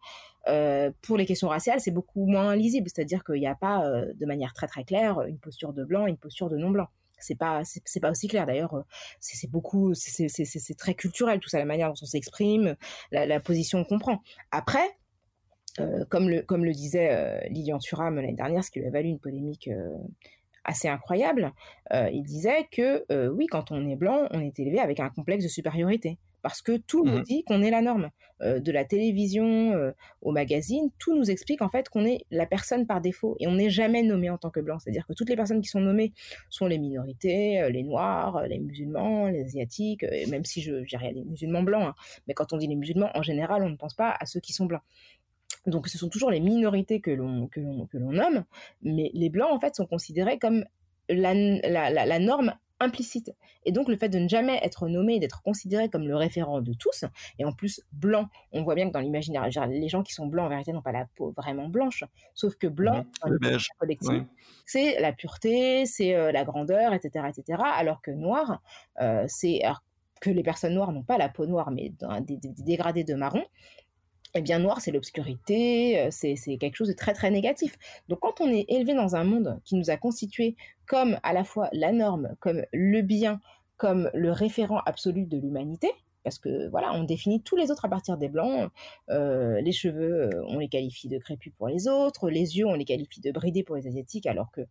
pour les questions raciales, c'est beaucoup moins lisible, c'est-à-dire qu'il n'y a pas de manière très très claire une posture de blanc et une posture de non-blanc c'est pas c'est pas aussi clair d'ailleurs euh, c'est beaucoup c'est très culturel tout ça la manière dont on s'exprime la, position qu'on prend après euh, comme le comme le disait euh, Lilian Thuram l'année dernière ce qui lui a valu une polémique assez incroyable il disait que oui quand on est blanc on est élevé avec un complexe de supériorité parce que tout nous mmh dit qu'on est la norme. Euh, de la télévision euh, au magazine, tout nous explique en fait qu'on est la personne par défaut et on n'est jamais nommé en tant que blanc. C'est-à-dire que toutes les personnes qui sont nommées sont les minorités, euh, les noirs, les musulmans, les asiatiques, et même si je dirais les musulmans blancs, hein. mais quand on dit les musulmans, en général, on ne pense pas à ceux qui sont blancs. Donc ce sont toujours les minorités que l'on que l'on nomme, mais les blancs en fait sont considérés comme la norme implicite. Et donc le fait de ne jamais être nommé, d'être considéré comme le référent de tous, et en plus blanc, on voit bien que dans l'imaginaire, les gens qui sont blancs en vérité n'ont pas la peau vraiment blanche, sauf que blanc, mhm. c'est la pureté, c'est euh, la grandeur, etc., etc. Alors que noir, euh, c'est que les personnes noires n'ont pas la peau noire, mais des dégradés de marron, eh bien, noir, c'est l'obscurité, euh, c'est quelque chose de très, très négatif. Donc, quand on est élevé dans un monde qui nous a constitué comme à la fois la norme, comme le bien, comme le référent absolu de l'humanité, parce que voilà, on définit tous les autres à partir des blancs. Euh, les cheveux, euh, on les qualifie de crépus pour les autres. Les yeux, on les qualifie de bridés pour les asiatiques, alors que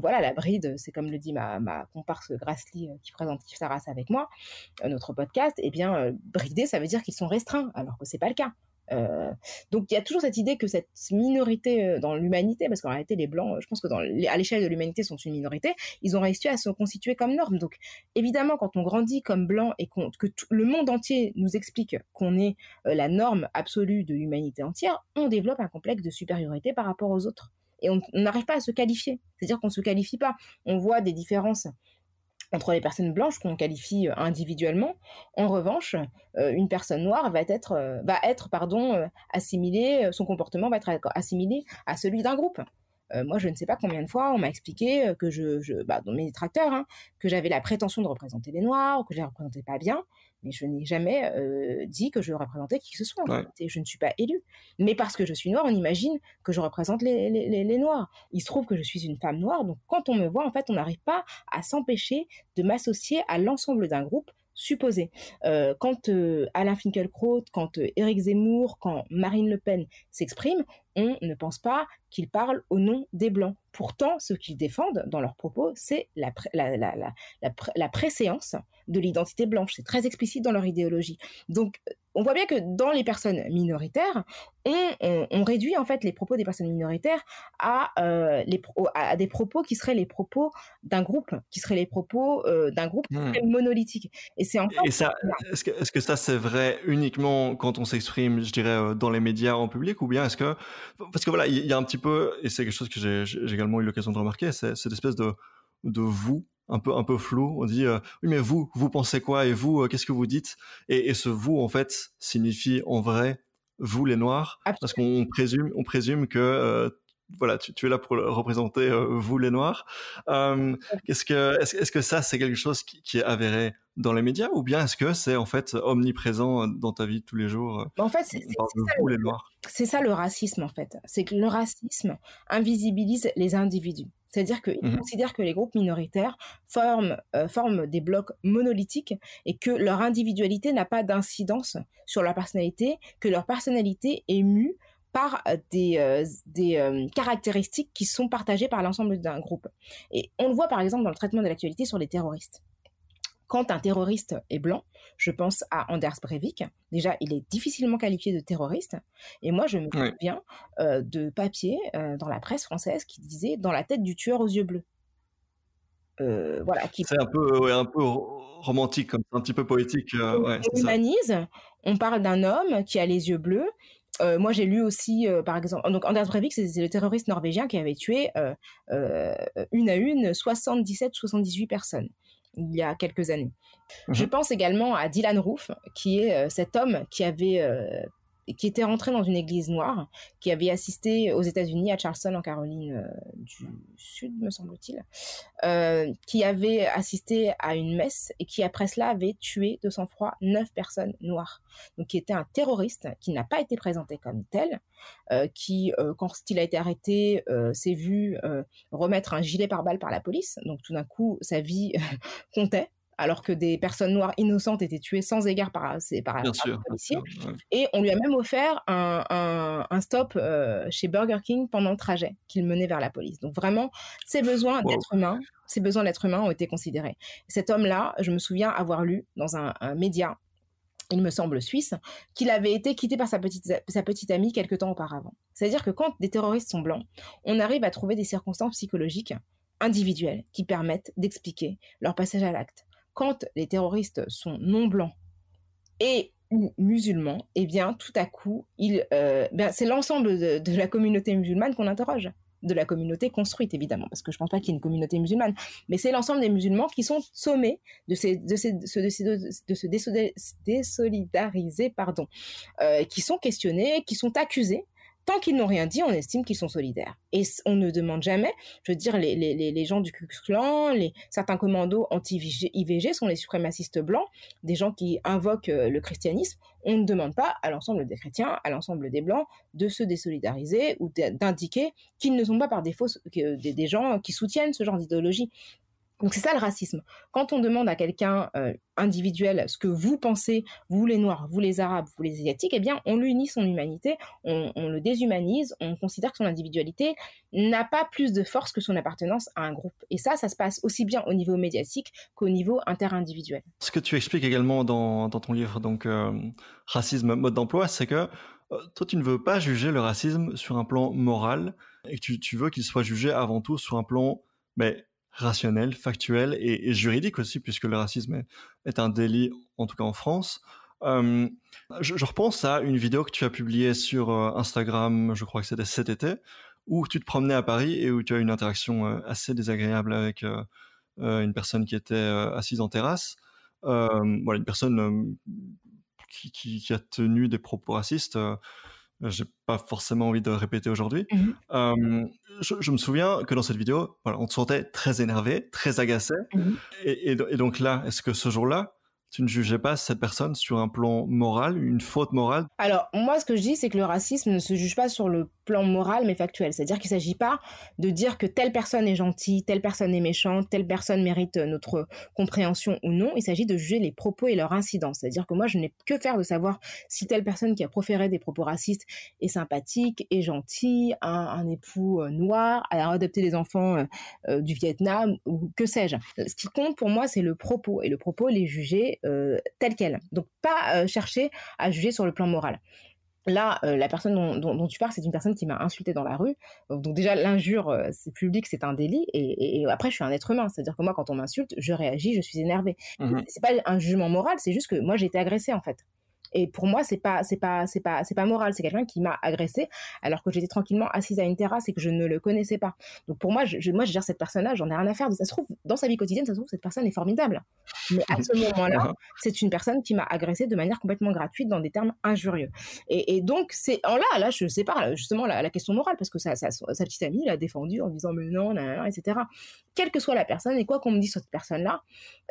voilà, la bride, c'est comme le dit ma, comparse Grassley qui présente sa Saras avec moi, notre podcast. Eh bien, bridés, ça veut dire qu'ils sont restreints, alors que c'est pas le cas. Euh, donc il y a toujours cette idée que cette minorité euh, dans l'humanité, parce qu'en réalité les blancs, euh, je pense que à l'échelle de l'humanité sont une minorité, ils ont réussi à se constituer comme norme. Donc évidemment quand on grandit comme blanc et que le monde entier nous explique qu'on est la norme absolue de l'humanité entière, on développe un complexe de supériorité par rapport aux autres. Et on n'arrive pas à se qualifier. C'est-à-dire qu'on ne se qualifie pas. On voit des différences entre les personnes blanches qu'on qualifie euh, individuellement. En revanche, euh, une personne noire va être, euh, va être pardon, assimilée, son comportement va être assimilé à celui d'un groupe moi, je ne sais pas combien de fois on m'a expliqué que je, bah, dans mes détracteurs, hein, que j'avais la prétention de représenter les Noirs, ou que je les représentais pas bien mais je n'ai jamais dit que je représentais qui que ce soit. je ne suis pas élue. Mais parce que je suis noire, on imagine que je représente les, les noirs. Il se trouve que je suis une femme noire, donc quand on me voit, en fait, on n'arrive pas à s'empêcher de m'associer à l'ensemble d'un groupe supposé. Euh, quand euh, Alain Finkielkraut, quand euh, Éric Zemmour, quand Marine Le Pen s'expriment, on ne pense pas qu'ils parlent au nom des Blancs. Pourtant, ce qu'ils défendent dans leurs propos, c'est la, la, la préséance de l'identité blanche. C'est très explicite dans leur idéologie. Donc, on voit bien que dans les personnes minoritaires, on, réduit en fait les propos des personnes minoritaires euh, à, des propos qui seraient les propos d'un groupe, qui seraient les propos euh, d'un groupe hmm. monolithique. Et c'est ça, est-ce que, ça c'est vrai uniquement quand on s'exprime, je dirais, euh, dans les médias en public, ou bien est-ce que parce que voilà, il y, a un petit peu, et c'est quelque chose que j'ai également eu l'occasion de remarquer, c'est cette espèce de de vous un peu un peu flou. On dit euh, oui, mais vous, vous pensez quoi et vous, euh, qu'est-ce que vous dites et, ce vous en fait signifie en vrai vous les noirs, parce qu'on présume on présume que euh, voilà, tu, es là pour représenter euh, vous les Noirs. Euh, est-ce que, est-ce, que ça, c'est quelque chose qui, est avéré dans les médias ou bien est-ce que c'est en fait omniprésent dans ta vie tous les jours euh, bah, En fait, c'est, ça, le racisme en fait. C'est que le racisme invisibilise les individus. C'est-à-dire qu'ils mmh considère que les groupes minoritaires forment, forment des blocs monolithiques et que leur individualité n'a pas d'incidence sur leur personnalité, que leur personnalité est mue par des, euh, euh, caractéristiques qui sont partagées par l'ensemble d'un groupe. Et on le voit par exemple dans le traitement de l'actualité sur les terroristes. Quand un terroriste est blanc, je pense à Anders Breivik. Déjà, il est difficilement qualifié de terroriste. Et moi, je me souviens euh, de papiers dans la presse française qui disaient dans la tête du tueur aux yeux bleus. voilà, qui... C'est un peu, romantique, un petit peu poétique. humanise. On parle d'un homme qui a les yeux bleus, euh, moi, j'ai lu aussi, euh, par exemple, donc Anders Breivik, c'est le terroriste norvégien qui avait tué euh, une à une 77-78 personnes il y a quelques années. Je mhm. pense également à Dylan Roof, qui est cet homme qui avait qui était rentré dans une église noire, qui avait assisté aux États-Unis, à Charleston, en Caroline euh, du Sud, me semble-t-il, euh, qui avait assisté à une messe et qui, après cela, avait tué de sang-froid neuf personnes noires. Donc, qui était un terroriste, qui n'a pas été présenté comme tel, euh, qui, quand il a été arrêté, s'est vu remettre un gilet par balle par la police. Donc, tout d'un coup, sa vie (laughs) comptait alors que des personnes noires innocentes étaient tuées sans égard par, la par Et on lui a même offert un, stop euh, chez Burger King pendant le trajet qu'il menait vers la police. Donc vraiment, ses besoins d'être humain, ses besoins d'être humain ont été considérés. Cet homme-là, je me souviens avoir lu dans un, média, il me semble suisse, qu'il avait été quitté par sa petite, sa petite amie quelque temps auparavant. C'est-à-dire que quand des terroristes sont blancs, on arrive à trouver des circonstances psychologiques individuelles qui permettent d'expliquer leur passage à l'acte quand les terroristes sont non blancs et ou musulmans, eh bien, tout à coup, euh, ben, c'est l'ensemble de, la communauté musulmane qu'on interroge, de la communauté construite, évidemment, parce que je ne pense pas qu'il y ait une communauté musulmane, mais c'est l'ensemble des musulmans qui sont sommés de, ces, de, se désolidariser, pardon, euh, qui sont questionnés, qui sont accusés Tant qu'ils n'ont rien dit, on estime qu'ils sont solidaires. Et on ne demande jamais, je veux dire, les, gens du Ku Klux les, certains commandos anti-IVG sont les suprémacistes blancs, des gens qui invoquent euh, le christianisme. On ne demande pas à l'ensemble des chrétiens, à l'ensemble des blancs, de se désolidariser ou d'indiquer qu'ils ne sont pas par défaut des gens qui soutiennent ce genre d'idéologie. Donc c'est ça le racisme. Quand on demande à quelqu'un euh, individuel ce que vous pensez, vous les Noirs, vous les Arabes, vous les Asiatiques, eh bien on lui nie son humanité, on, le déshumanise, on considère que son individualité n'a pas plus de force que son appartenance à un groupe. Et ça, ça se passe aussi bien au niveau médiatique qu'au niveau interindividuel. Ce que tu expliques également dans, ton livre, donc euh, Racisme, mode d'emploi, c'est que euh, toi tu ne veux pas juger le racisme sur un plan moral et tu, tu veux qu'il soit jugé avant tout sur un plan mais rationnel, factuel et, juridique aussi, puisque le racisme est, un délit, en tout cas en France. Euh, je, repense à une vidéo que tu as publiée sur euh, Instagram, je crois que c'était cet été, où tu te promenais à Paris et où tu as eu une interaction euh, assez désagréable avec une personne qui était assise en terrasse. voilà, une personne qui, a tenu des propos racistes j'ai pas forcément envie de répéter aujourd'hui. Mmh je, me souviens que dans cette vidéo, voilà, on te sentait très énervé, très agacé. Mmh et, donc là, est-ce que ce jour-là, tu ne jugeais pas cette personne sur un plan moral, une faute morale Alors, moi, ce que je dis, c'est que le racisme ne se juge pas sur le plan moral, mais factuel. C'est-à-dire qu'il ne s'agit pas de dire que telle personne est gentille, telle personne est méchante, telle personne mérite euh, notre compréhension ou non. Il s'agit de juger les propos et leur incidence. C'est-à-dire que moi, je n'ai que faire de savoir si telle personne qui a proféré des propos racistes est sympathique, est gentille, un, un époux euh, noir, a adopté des enfants euh, du Vietnam, ou que sais-je. Ce qui compte pour moi, c'est le propos. Et le propos, les juger... Euh, telle quelle. Donc pas euh, chercher à juger sur le plan moral. Là, euh, la personne dont, tu parles, c'est une personne qui m'a insulté dans la rue. Donc déjà, l'injure, c'est public, c'est un délit. Et, après, je suis un être humain. C'est-à-dire que moi, quand on m'insulte, je réagis, je suis énervé. Mmh c'est pas un jugement moral, c'est juste que moi, j'ai été agressée en fait. Et pour moi, c'est pas, c'est pas, c'est pas, c'est pas moral. C'est quelqu'un qui m'a agressé alors que j'étais tranquillement assise à une terrasse et que je ne le connaissais pas. Donc pour moi, je, moi, je gère cette personne-là, j'en ai rien à faire. Ça se trouve, dans sa vie quotidienne, ça se trouve, cette personne est formidable. Mais à ce moment-là, (laughs) c'est une personne qui m'a agressé de manière complètement gratuite dans des termes injurieux. Et, donc, c'est, en là, là, je sais pas, justement, la, question morale, parce que sa, petite amie l'a défendue en disant, mais non, etc. Quelle que soit la personne et quoi qu'on me dise sur cette personne-là,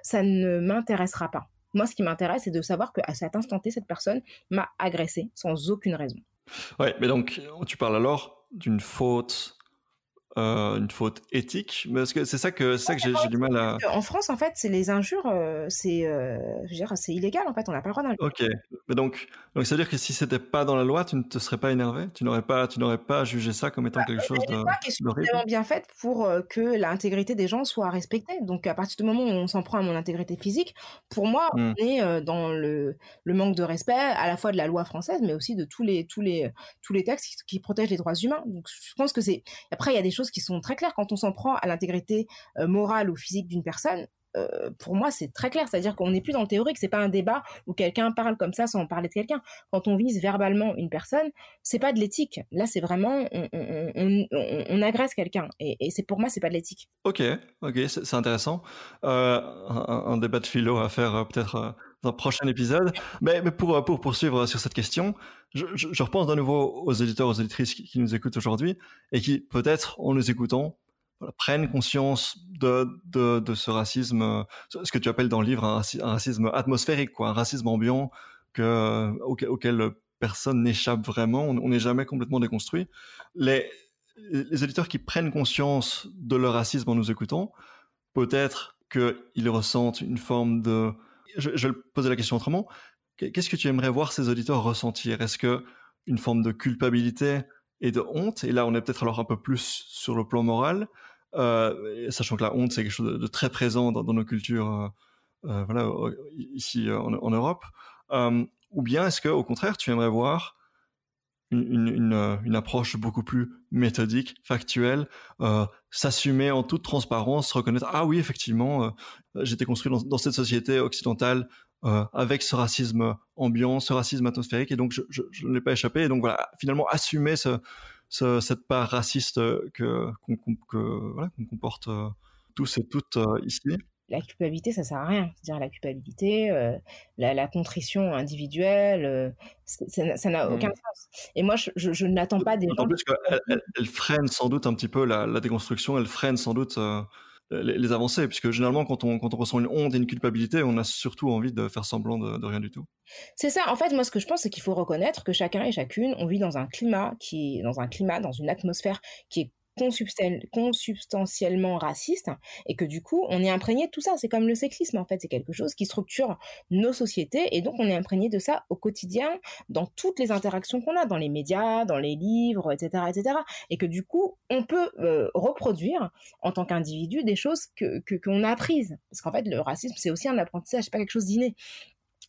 ça ne m'intéressera pas. Moi, ce qui m'intéresse, c'est de savoir qu'à cet instant T, cette personne m'a agressé sans aucune raison. Oui, mais donc, tu parles alors d'une faute euh, une faute éthique parce que c'est ça que c'est ça que j'ai, du mal à en France en fait c'est les injures euh, c'est euh, c'est illégal en fait on n'a pas le droit d'injurer ok mais donc donc ça veut dire que si c'était pas dans la loi tu ne te serais pas énervé tu n'aurais pas tu n'aurais pas jugé ça comme étant bah, quelque chose de loi bien faite pour que l'intégrité des gens soit respectée donc à partir du moment où on s'en prend à mon intégrité physique pour moi hmm. on est dans le, le manque de respect à la fois de la loi française mais aussi de tous les tous les tous les textes qui, qui protègent les droits humains donc je pense que c'est après il y a des choses qui sont très claires. Quand on s'en prend à l'intégrité euh, morale ou physique d'une personne, euh, pour moi, c'est très clair. C'est-à-dire qu'on n'est plus dans le théorique. C'est pas un débat où quelqu'un parle comme ça sans parler de quelqu'un. Quand on vise verbalement une personne, c'est pas de l'éthique. Là, c'est vraiment on, on, on, agresse quelqu'un. Et, c'est pour moi, c'est pas de l'éthique. Ok, ok, c'est intéressant. Euh, un, débat de philo à faire peut-être un prochain épisode. Mais, pour, euh, pour poursuivre sur cette question, je, repense de nouveau aux éditeurs, aux éditrices qui, nous écoutent aujourd'hui et qui, peut-être, en nous écoutant, prennent conscience de, ce racisme, ce que tu appelles dans le livre un, racisme atmosphérique, quoi, un racisme ambiant que, euh, auquel, personne n'échappe vraiment, on n'est jamais complètement déconstruit. Les, les éditeurs qui prennent conscience de leur racisme en nous écoutant, peut-être qu'ils ressentent une forme de je, vais poser la question autrement. Qu'est-ce que tu aimerais voir ces auditeurs ressentir Est-ce que une forme de culpabilité et de honte Et là, on est peut-être alors un peu plus sur le plan moral, euh, sachant que la honte, c'est quelque chose de, très présent dans, nos cultures, euh, euh, voilà, ici en, Europe. ou bien est-ce que, au contraire, tu aimerais voir une, une, approche beaucoup plus méthodique, factuelle, s'assumer en toute transparence, reconnaître ah oui effectivement euh, j'étais construit dans, cette société occidentale euh, avec ce racisme ambiant, ce racisme atmosphérique et donc je, ne l'ai pas échappé et donc voilà finalement assumer ce, cette part raciste que qu'on voilà, comporte euh, tous et toutes ici la culpabilité, ça sert à rien. C'est-à-dire la culpabilité, euh, la, contrition individuelle, euh, ça n'a mmh. aucun sens. Et moi, je, je, n'attends pas des En plus, elle, freine sans doute un petit peu la, déconstruction, elle freine sans doute euh, les, avancées, puisque généralement, quand on, quand on ressent une honte et une culpabilité, on a surtout envie de faire semblant de, de rien du tout. C'est ça. En fait, moi, ce que je pense, c'est qu'il faut reconnaître que chacun et chacune, on vit dans un climat qui dans un climat, dans une atmosphère qui est consubstantiellement raciste et que du coup, on est imprégné de tout ça. C'est comme le sexisme, en fait. C'est quelque chose qui structure nos sociétés et donc on est imprégné de ça au quotidien dans toutes les interactions qu'on a, dans les médias, dans les livres, etc., etc. Et que du coup, on peut euh, reproduire en tant qu'individu des choses que qu'on a apprises. Parce qu'en fait, le racisme, c'est aussi un apprentissage, pas quelque chose d'inné.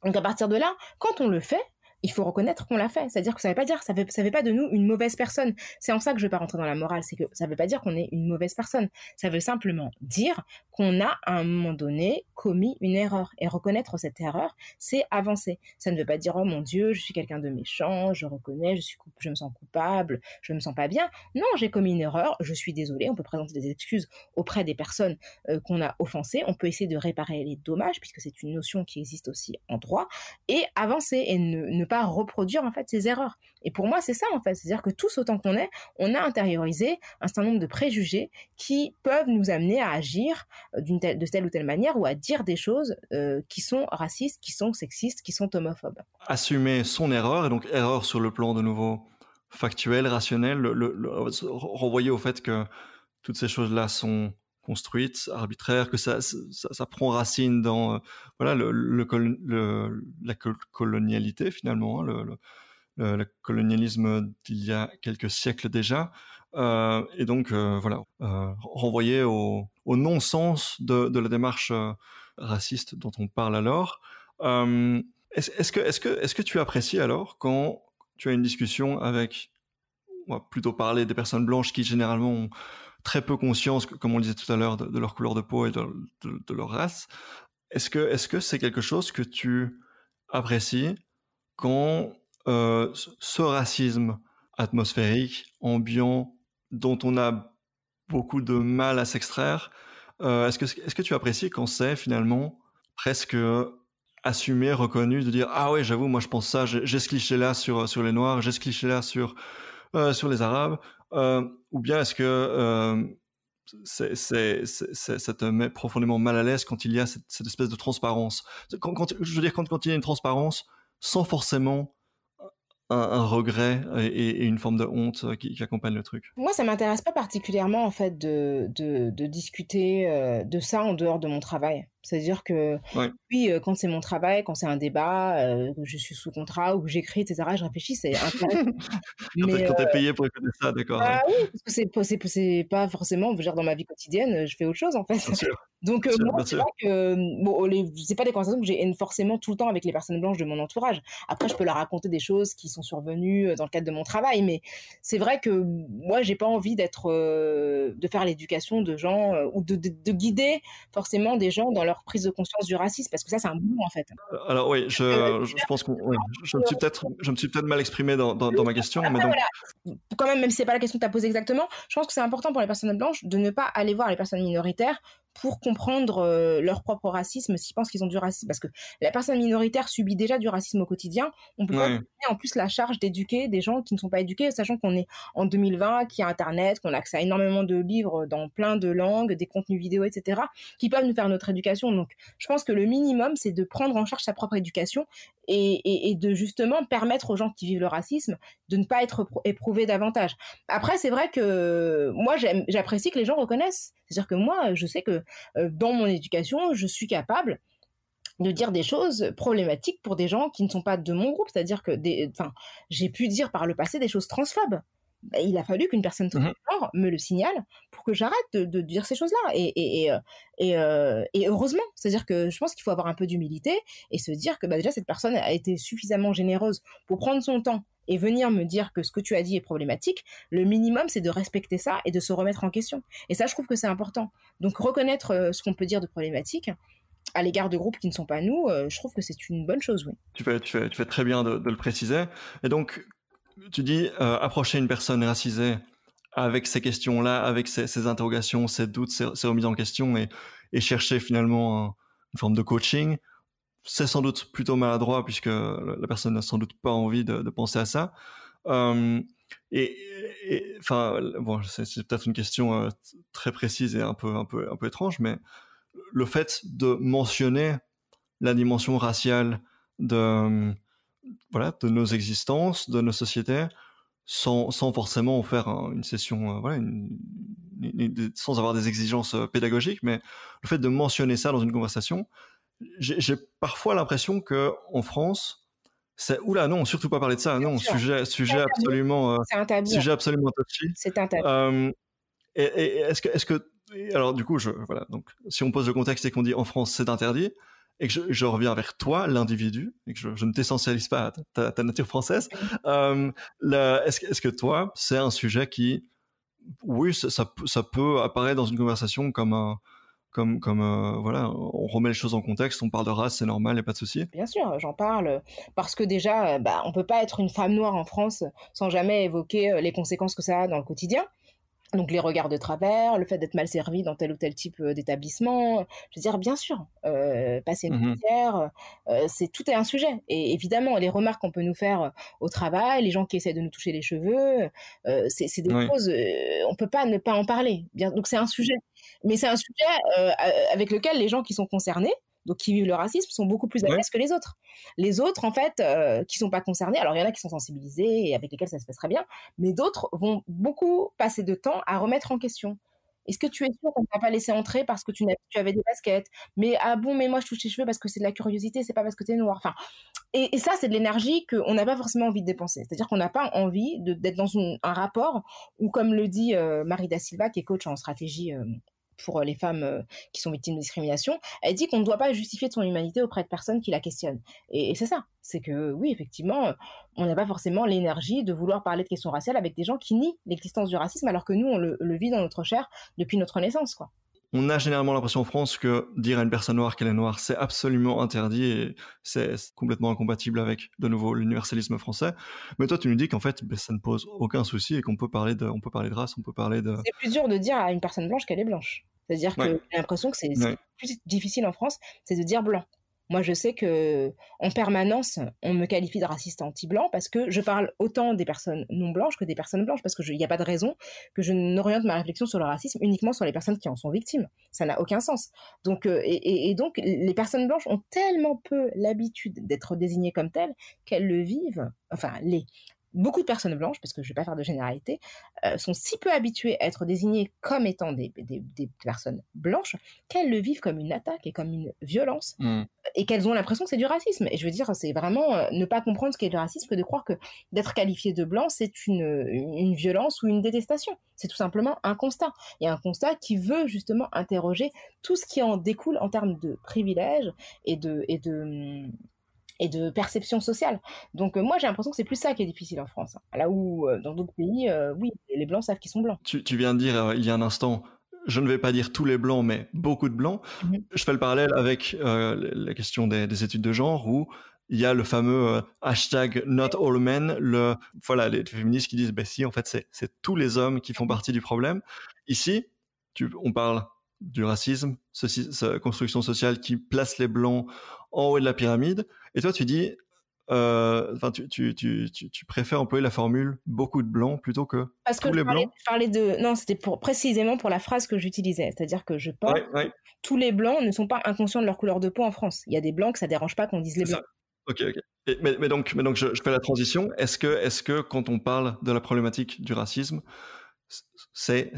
Donc à partir de là, quand on le fait, il faut reconnaître qu'on l'a fait. C'est-à-dire que ça ne veut pas dire, ça ne veut pas de nous une mauvaise personne. C'est en ça que je ne vais pas rentrer dans la morale, c'est que ça ne veut pas dire qu'on est une mauvaise personne. Ça veut simplement dire qu'on a à un moment donné commis une erreur. Et reconnaître cette erreur, c'est avancer. Ça ne veut pas dire, oh mon Dieu, je suis quelqu'un de méchant, je reconnais, je, suis je me sens coupable, je me sens pas bien. Non, j'ai commis une erreur, je suis désolé. On peut présenter des excuses auprès des personnes euh, qu'on a offensées. On peut essayer de réparer les dommages, puisque c'est une notion qui existe aussi en droit, et avancer et ne, ne reproduire en fait ces erreurs. Et pour moi, c'est ça en fait, c'est-à-dire que tous autant qu'on est, on a intériorisé un certain nombre de préjugés qui peuvent nous amener à agir euh, d'une telle, de telle ou telle manière ou à dire des choses euh, qui sont racistes, qui sont sexistes, qui sont homophobes. Assumer son erreur et donc erreur sur le plan de nouveau factuel, rationnel, le, renvoyer au fait que toutes ces choses-là sont construite, arbitraire, que ça, ça, prend racine dans euh, voilà le, la colonialité finalement, hein, le, colonialisme d'il y a quelques siècles déjà, euh, et donc euh, voilà renvoyé au, non-sens de, la démarche raciste dont on parle alors. est-ce, que ce que est-ce que tu apprécies alors quand tu as une discussion avec on va plutôt parler des personnes blanches qui généralement très peu conscience, comme on le disait tout à l'heure, de, leur couleur de peau et de, leur race. Est-ce que est-ce que c'est quelque chose que tu apprécies quand euh, ce racisme atmosphérique, ambiant, dont on a beaucoup de mal à s'extraire, euh, est-ce que que tu apprécies quand c'est finalement presque assumé, reconnu, de dire ah ouais j'avoue moi je pense ça, j'ai ce cliché là sur sur les noirs, j'ai ce cliché là sur euh, sur les arabes, euh, ou bien est-ce que euh, c'est, ça te met profondément mal à l'aise quand il y a cette, espèce de transparence. Quand, je veux dire, quand, il y a une transparence, sans forcément un, regret et, une forme de honte euh, qui, qui, accompagne le truc. Moi, ça m'intéresse pas particulièrement, en fait, de discuter de ça en dehors de mon travail. C'est-à-dire que oui, quand c'est mon travail, quand c'est un débat, je suis sous contrat ou j'écris, etc., je réfléchis, c'est intéressant. (laughs) Mais, quand t'es payé pour écouter ça, d'accord. Ah oui, parce que c'est pas forcément, je dire dans ma vie quotidienne, je fais autre chose en fait. (laughs) Donc moi, c'est vrai que mmh, bon, c'est pas des conversations que j'ai forcément tout le temps avec les personnes blanches de mon entourage. Après, je peux leur raconter des choses qui sont survenues dans le cadre de mon travail, mais c'est vrai que mmh, moi, j'ai pas envie d'être, de faire l'éducation de gens ou de, de guider forcément des gens dans leur prise de conscience du racisme Parce que ça, c'est un boulot, en fait. Euh, alors oui, je, euh, je, pense que je me suis peut-être mal exprimé dans, dans, ma question. mais donc... Quand même, même si ce n'est pas la question que tu as posée exactement, je pense que c'est important pour les personnes blanches de ne pas aller voir les personnes minoritaires pour comprendre euh, leur propre racisme s'ils pensent qu'ils ont du racisme parce que la personne minoritaire subit déjà du racisme au quotidien on peut en plus la charge d'éduquer des gens qui ne sont pas éduqués sachant qu'on est en 2020 qu'il y a internet qu'on a accès à énormément de livres dans plein de langues des contenus vidéo etc qui peuvent nous faire notre éducation donc je pense que le minimum c'est de prendre en charge sa propre éducation et, et, de justement permettre aux gens qui vivent le racisme de ne pas être éprouvés davantage après c'est vrai que moi j'apprécie que les gens reconnaissent c'est-à-dire que moi, je sais que euh, dans mon éducation, je suis capable de dire des choses problématiques pour des gens qui ne sont pas de mon groupe. C'est-à-dire que j'ai pu dire par le passé des choses transphobes. Bah, il a fallu qu'une personne mmh transgenre me le signale pour que j'arrête de, dire ces choses-là. Et, euh, euh, et, heureusement, c'est-à-dire que je pense qu'il faut avoir un peu d'humilité et se dire que bah, déjà cette personne a été suffisamment généreuse pour prendre son temps et venir me dire que ce que tu as dit est problématique, le minimum, c'est de respecter ça et de se remettre en question. Et ça, je trouve que c'est important. Donc, reconnaître euh, ce qu'on peut dire de problématique à l'égard de groupes qui ne sont pas nous, euh, je trouve que c'est une bonne chose, oui. Tu fais, tu fais, tu fais très bien de, le préciser. Et donc, tu dis euh, approcher une personne racisée avec ces questions-là, avec ces, interrogations, ces doutes, ces, remises en question et, chercher finalement une forme de coaching c'est sans doute plutôt maladroit puisque la personne n'a sans doute pas envie de, penser à ça. Euh, et enfin, bon, c'est peut-être une question euh, très précise et un peu, un peu, un peu étrange, mais le fait de mentionner la dimension raciale de, voilà, de nos existences, de nos sociétés, sans, sans forcément en faire une session, euh, voilà, sans avoir des exigences pédagogiques, mais le fait de mentionner ça dans une conversation, j'ai parfois l'impression que en France, c'est oula non, surtout pas parler de ça, non, sujet sujet absolument euh, tabou. sujet absolument touchy. C'est un tabou. et, est-ce que est-ce que alors du coup je voilà donc si on pose le contexte et qu'on dit en France c'est interdit et que je, reviens vers toi l'individu et que je, ne t'essentialise pas à ta, nature française, est-ce est que toi c'est un sujet qui oui ça peut apparaître dans une conversation comme un comme comme euh, voilà, on remet les choses en contexte, on parle de race, c'est normal, il a pas de souci. Bien sûr, j'en parle parce que déjà, euh, bah, on ne peut pas être une femme noire en France sans jamais évoquer euh, les conséquences que ça a dans le quotidien. Donc les regards de travers, le fait d'être mal servi dans tel ou tel type d'établissement, je veux dire bien sûr, passer une mmh frontière, c'est tout est un sujet. Et évidemment les remarques qu'on peut nous faire au travail, les gens qui essaient de nous toucher les cheveux, c'est des choses, on peut pas ne pas en parler. Bien, donc c'est un mmh. sujet, mais c'est un sujet avec lequel les gens qui sont concernés donc qui vivent le racisme, sont beaucoup plus à l'aise que les autres. Les autres, en fait, qui euh, qui sont pas concernés, alors il y en a qui sont sensibilisés et avec lesquels ça se passe très bien, mais d'autres vont beaucoup passer de temps à remettre en question. Est-ce que tu es sûr qu'on ne t'a pas laissé entrer parce que tu, avais des baskets Mais ah bon, mais moi je touche tes cheveux parce que c'est de la curiosité, c'est pas parce que tu es noir. Enfin, et, ça, c'est de l'énergie qu'on n'a pas forcément envie de dépenser. C'est-à-dire qu'on n'a pas envie d'être dans un rapport où, comme le dit euh, Marie Da Silva, qui est coach en stratégie euh, pour euh, les femmes euh, qui sont victimes de discrimination, elle dit qu'on ne doit pas justifier son humanité auprès de personnes qui la questionnent. Et, c'est ça, c'est que oui, effectivement, on n'a pas forcément l'énergie de vouloir parler de questions raciales avec des gens qui nient l'existence du racisme, alors que nous, on le, vit dans notre chair depuis notre naissance, quoi on a généralement l'impression en France que dire à une personne noire qu'elle est noire, c'est absolument interdit et c'est complètement incompatible avec, de nouveau, l'universalisme français. Mais toi, tu nous dis qu'en fait, ben, ça ne pose aucun souci et qu'on peut parler de, on peut parler de race, on peut parler de. C'est plus dur de dire à une personne blanche qu'elle est blanche. C'est-à-dire que j'ai l'impression que c'est plus difficile en France, c'est de dire blanc. Moi, je sais que en permanence, on me qualifie de raciste anti-blanc parce que je parle autant des personnes non blanches que des personnes blanches parce qu'il n'y a pas de raison que je n'oriente ma réflexion sur le racisme uniquement sur les personnes qui en sont victimes. Ça n'a aucun sens. Euh, et, donc, les personnes blanches ont tellement peu l'habitude d'être désignées comme telles qu'elles le vivent, enfin, les, beaucoup de personnes blanches, parce que je ne vais pas faire de généralité, euh, sont si peu habituées à être désignées comme étant des, personnes blanches qu'elles le vivent comme une attaque et comme une violence hmm. et qu'elles ont l'impression que c'est du racisme. Et je veux dire, c'est vraiment euh, ne pas comprendre ce qu'est le racisme que de croire que d'être qualifié de blanc, c'est une, violence ou une détestation. C'est tout simplement un constat. Et un constat qui veut justement interroger tout ce qui en découle en termes de privilèges Et de hmm, et de perception sociale. Donc euh, moi j'ai l'impression que c'est plus ça qui est difficile en France. Hein. Là où euh, dans d'autres pays, euh, oui, les blancs savent qu'ils sont blancs. Tu, viens de dire il y a un instant, je ne vais pas dire tous les blancs, mais beaucoup de blancs. Mhm. Je fais le parallèle avec la question des, études de genre où il y a le fameux hashtag not all men, le, voilà, les féministes qui disent, ben si, en fait, c'est tous les hommes qui font partie du problème. Ici, on parle du racisme, cette construction sociale qui place les blancs en haut de la pyramide. Et toi, tu dis, euh, tu, préfères employer la formule beaucoup de blancs plutôt que Parce tous que les blancs. de, non, c'était pour précisément pour la phrase que j'utilisais, c'est-à-dire que je parle tous les blancs ne sont pas inconscients de leur couleur de peau en France. Il y a des blancs que ça dérange pas qu'on dise les blancs. Ok, ok. mais, donc, mais donc je, fais la transition. Est-ce que, est-ce que quand on parle de la problématique du racisme, c'est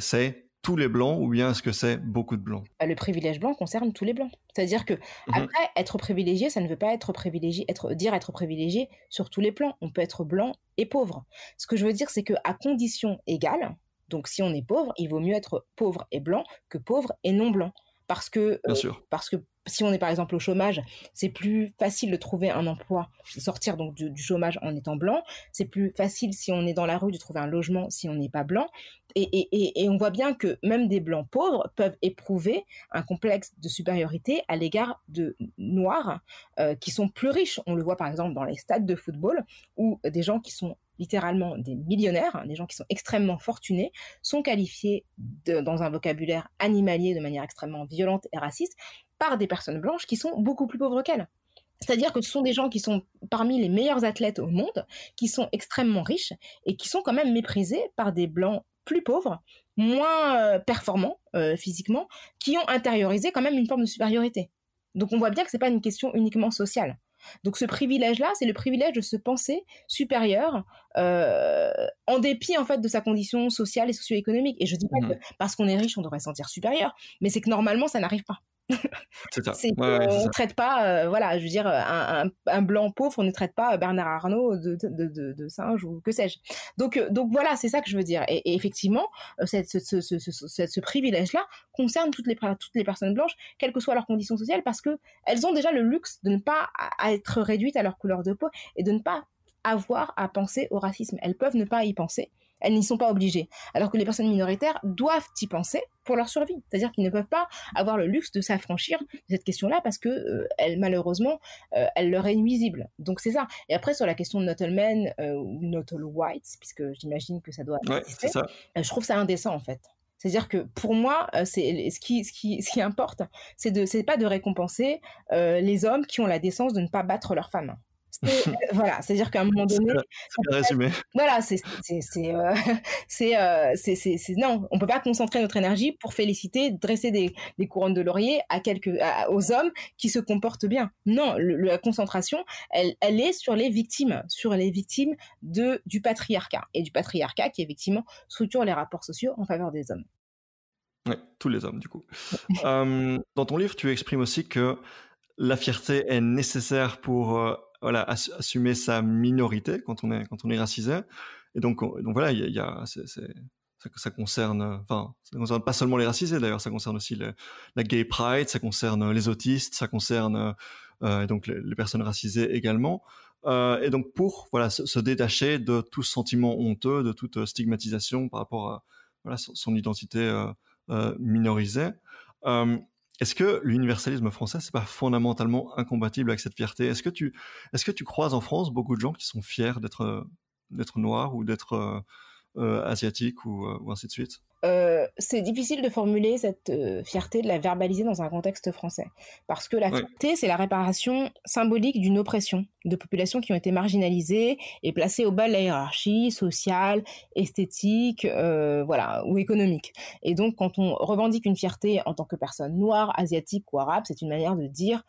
tous les blancs ou bien est-ce que c'est beaucoup de blancs bah, Le privilège blanc concerne tous les blancs. C'est-à-dire que mhm. après être privilégié, ça ne veut pas être privilégié, être dire être privilégié sur tous les plans. On peut être blanc et pauvre. Ce que je veux dire, c'est que à conditions égales, donc si on est pauvre, il vaut mieux être pauvre et blanc que pauvre et non blanc, parce que euh, parce que si on est par exemple au chômage, c'est plus facile de trouver un emploi, sortir donc du, chômage en étant blanc. C'est plus facile si on est dans la rue de trouver un logement si on n'est pas blanc. Et, on voit bien que même des blancs pauvres peuvent éprouver un complexe de supériorité à l'égard de noirs euh, qui sont plus riches. On le voit par exemple dans les stades de football où des gens qui sont littéralement des millionnaires, hein, des gens qui sont extrêmement fortunés, sont qualifiés de, dans un vocabulaire animalier de manière extrêmement violente et raciste par des personnes blanches qui sont beaucoup plus pauvres qu'elles. C'est-à-dire que ce sont des gens qui sont parmi les meilleurs athlètes au monde, qui sont extrêmement riches et qui sont quand même méprisés par des blancs plus pauvres, moins euh, performants euh, physiquement, qui ont intériorisé quand même une forme de supériorité. Donc on voit bien que ce n'est pas une question uniquement sociale. Donc ce privilège-là, c'est le privilège de se penser supérieur euh, en dépit en fait de sa condition sociale et socio-économique. Et je dis pas mm-hmm. que parce qu'on est riche, on devrait se sentir supérieur, mais c'est que normalement ça n'arrive pas. C'est on ne traite pas, euh, voilà, je veux dire, un, blanc pauvre, on ne traite pas euh, Bernard Arnault de, singe ou que sais-je. Donc, euh, donc voilà, c'est ça que je veux dire. Et, effectivement, cette, ce, privilège-là concerne toutes les, toutes les personnes blanches, quelles que soient leurs conditions sociales, parce que elles ont déjà le luxe de ne pas être réduites à leur couleur de peau et de ne pas avoir à penser au racisme. Elles peuvent ne pas y penser elles n'y sont pas obligées. Alors que les personnes minoritaires doivent y penser pour leur survie. C'est-à-dire qu'ils ne peuvent pas avoir le luxe de s'affranchir de cette question-là parce que euh, malheureusement, euh, elle leur est nuisible. Donc c'est ça. Et après, sur la question de not all men euh, ou not all whites, puisque j'imagine que ça doit ouais, c'est ça. je trouve ça indécent en fait. C'est-à-dire que pour moi, ce qui, ce ce importe, c'est pas de récompenser les hommes qui ont la décence de ne pas battre leurs femmes. Euh, voilà, c'est-à-dire qu'à un moment donné, résumé. voilà, euh, (laughs) euh, c'est c'est non, on ne peut pas concentrer notre énergie pour féliciter, dresser des, couronnes de laurier à quelques aux hommes qui se comportent bien. Non, la concentration, elle, est sur les victimes, sur les victimes de du patriarcat et du patriarcat qui effectivement structure les rapports sociaux en faveur des hommes. Oui, tous les hommes, du coup. dans ton livre, tu exprimes aussi que la fierté est nécessaire pour voilà, assumer sa minorité quand on est, quand on est racisé. Et donc, donc voilà, il y a, ça, concerne, enfin, ça concerne pas seulement les racisés d'ailleurs, ça concerne aussi la gay pride, ça concerne les autistes, ça concerne euh, donc les, personnes racisées également. Euh, et donc pour voilà se, détacher de tout sentiment honteux, de toute stigmatisation par rapport à voilà son, identité euh, euh minorisée. Est-ce que l'universalisme français, c'est pas fondamentalement incompatible avec cette fierté Est-ce que tu, est-ce que tu croises en France beaucoup de gens qui sont fiers d'être d'être noirs ou d'être euh, euh, asiatiques euh, ou, ainsi de suite euh, c'est difficile de formuler cette fierté, de la verbaliser dans un contexte français. Parce que la fierté, c'est la réparation symbolique d'une oppression de populations qui ont été marginalisées et placées au bas de la hiérarchie sociale, esthétique, voilà, ou économique. Et donc, quand on revendique une fierté en tant que personne noire, asiatique ou arabe, c'est une manière de dire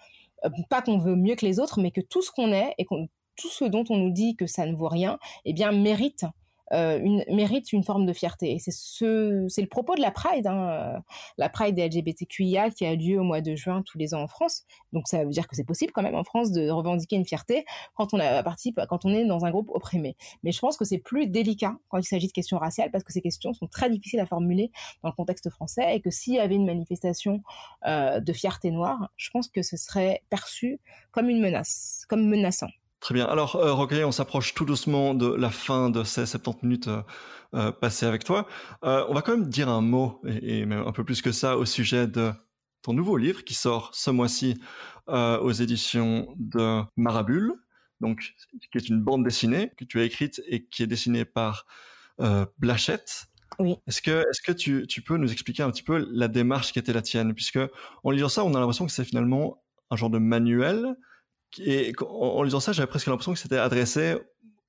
pas qu'on veut mieux que les autres, mais que tout ce qu'on est et qu'on, tout ce dont on nous dit que ça ne vaut rien, eh bien, mérite euh, mérite une forme de fierté. Et c'est ce, c'est le propos de la Pride, hein, euh, la Pride des LGBTQIA qui a lieu au mois de juin tous les ans en France. Donc ça veut dire que c'est possible quand même en France de revendiquer une fierté quand on a participe, quand on est dans un groupe opprimé. Mais je pense que c'est plus délicat quand il s'agit de questions raciales parce que ces questions sont très difficiles à formuler dans le contexte français et que s'il y avait une manifestation euh, de fierté noire, je pense que ce serait perçu comme une menace, comme menaçant. Très bien. Alors, euh, on s'approche tout doucement de la fin de ces 70 minutes euh, euh, passées avec toi. Euh, on va quand même dire un mot, et, même un peu plus que ça, au sujet de ton nouveau livre qui sort ce mois-ci aux éditions de Marabule, donc, qui est une bande dessinée que tu as écrite et qui est dessinée par Blachette. Oui. Est-ce que, tu, tu, peux nous expliquer un petit peu la démarche qui était la tienne Puisque en lisant ça, on a l'impression que c'est finalement un genre de manuel, et en lisant ça, j'avais presque l'impression que c'était adressé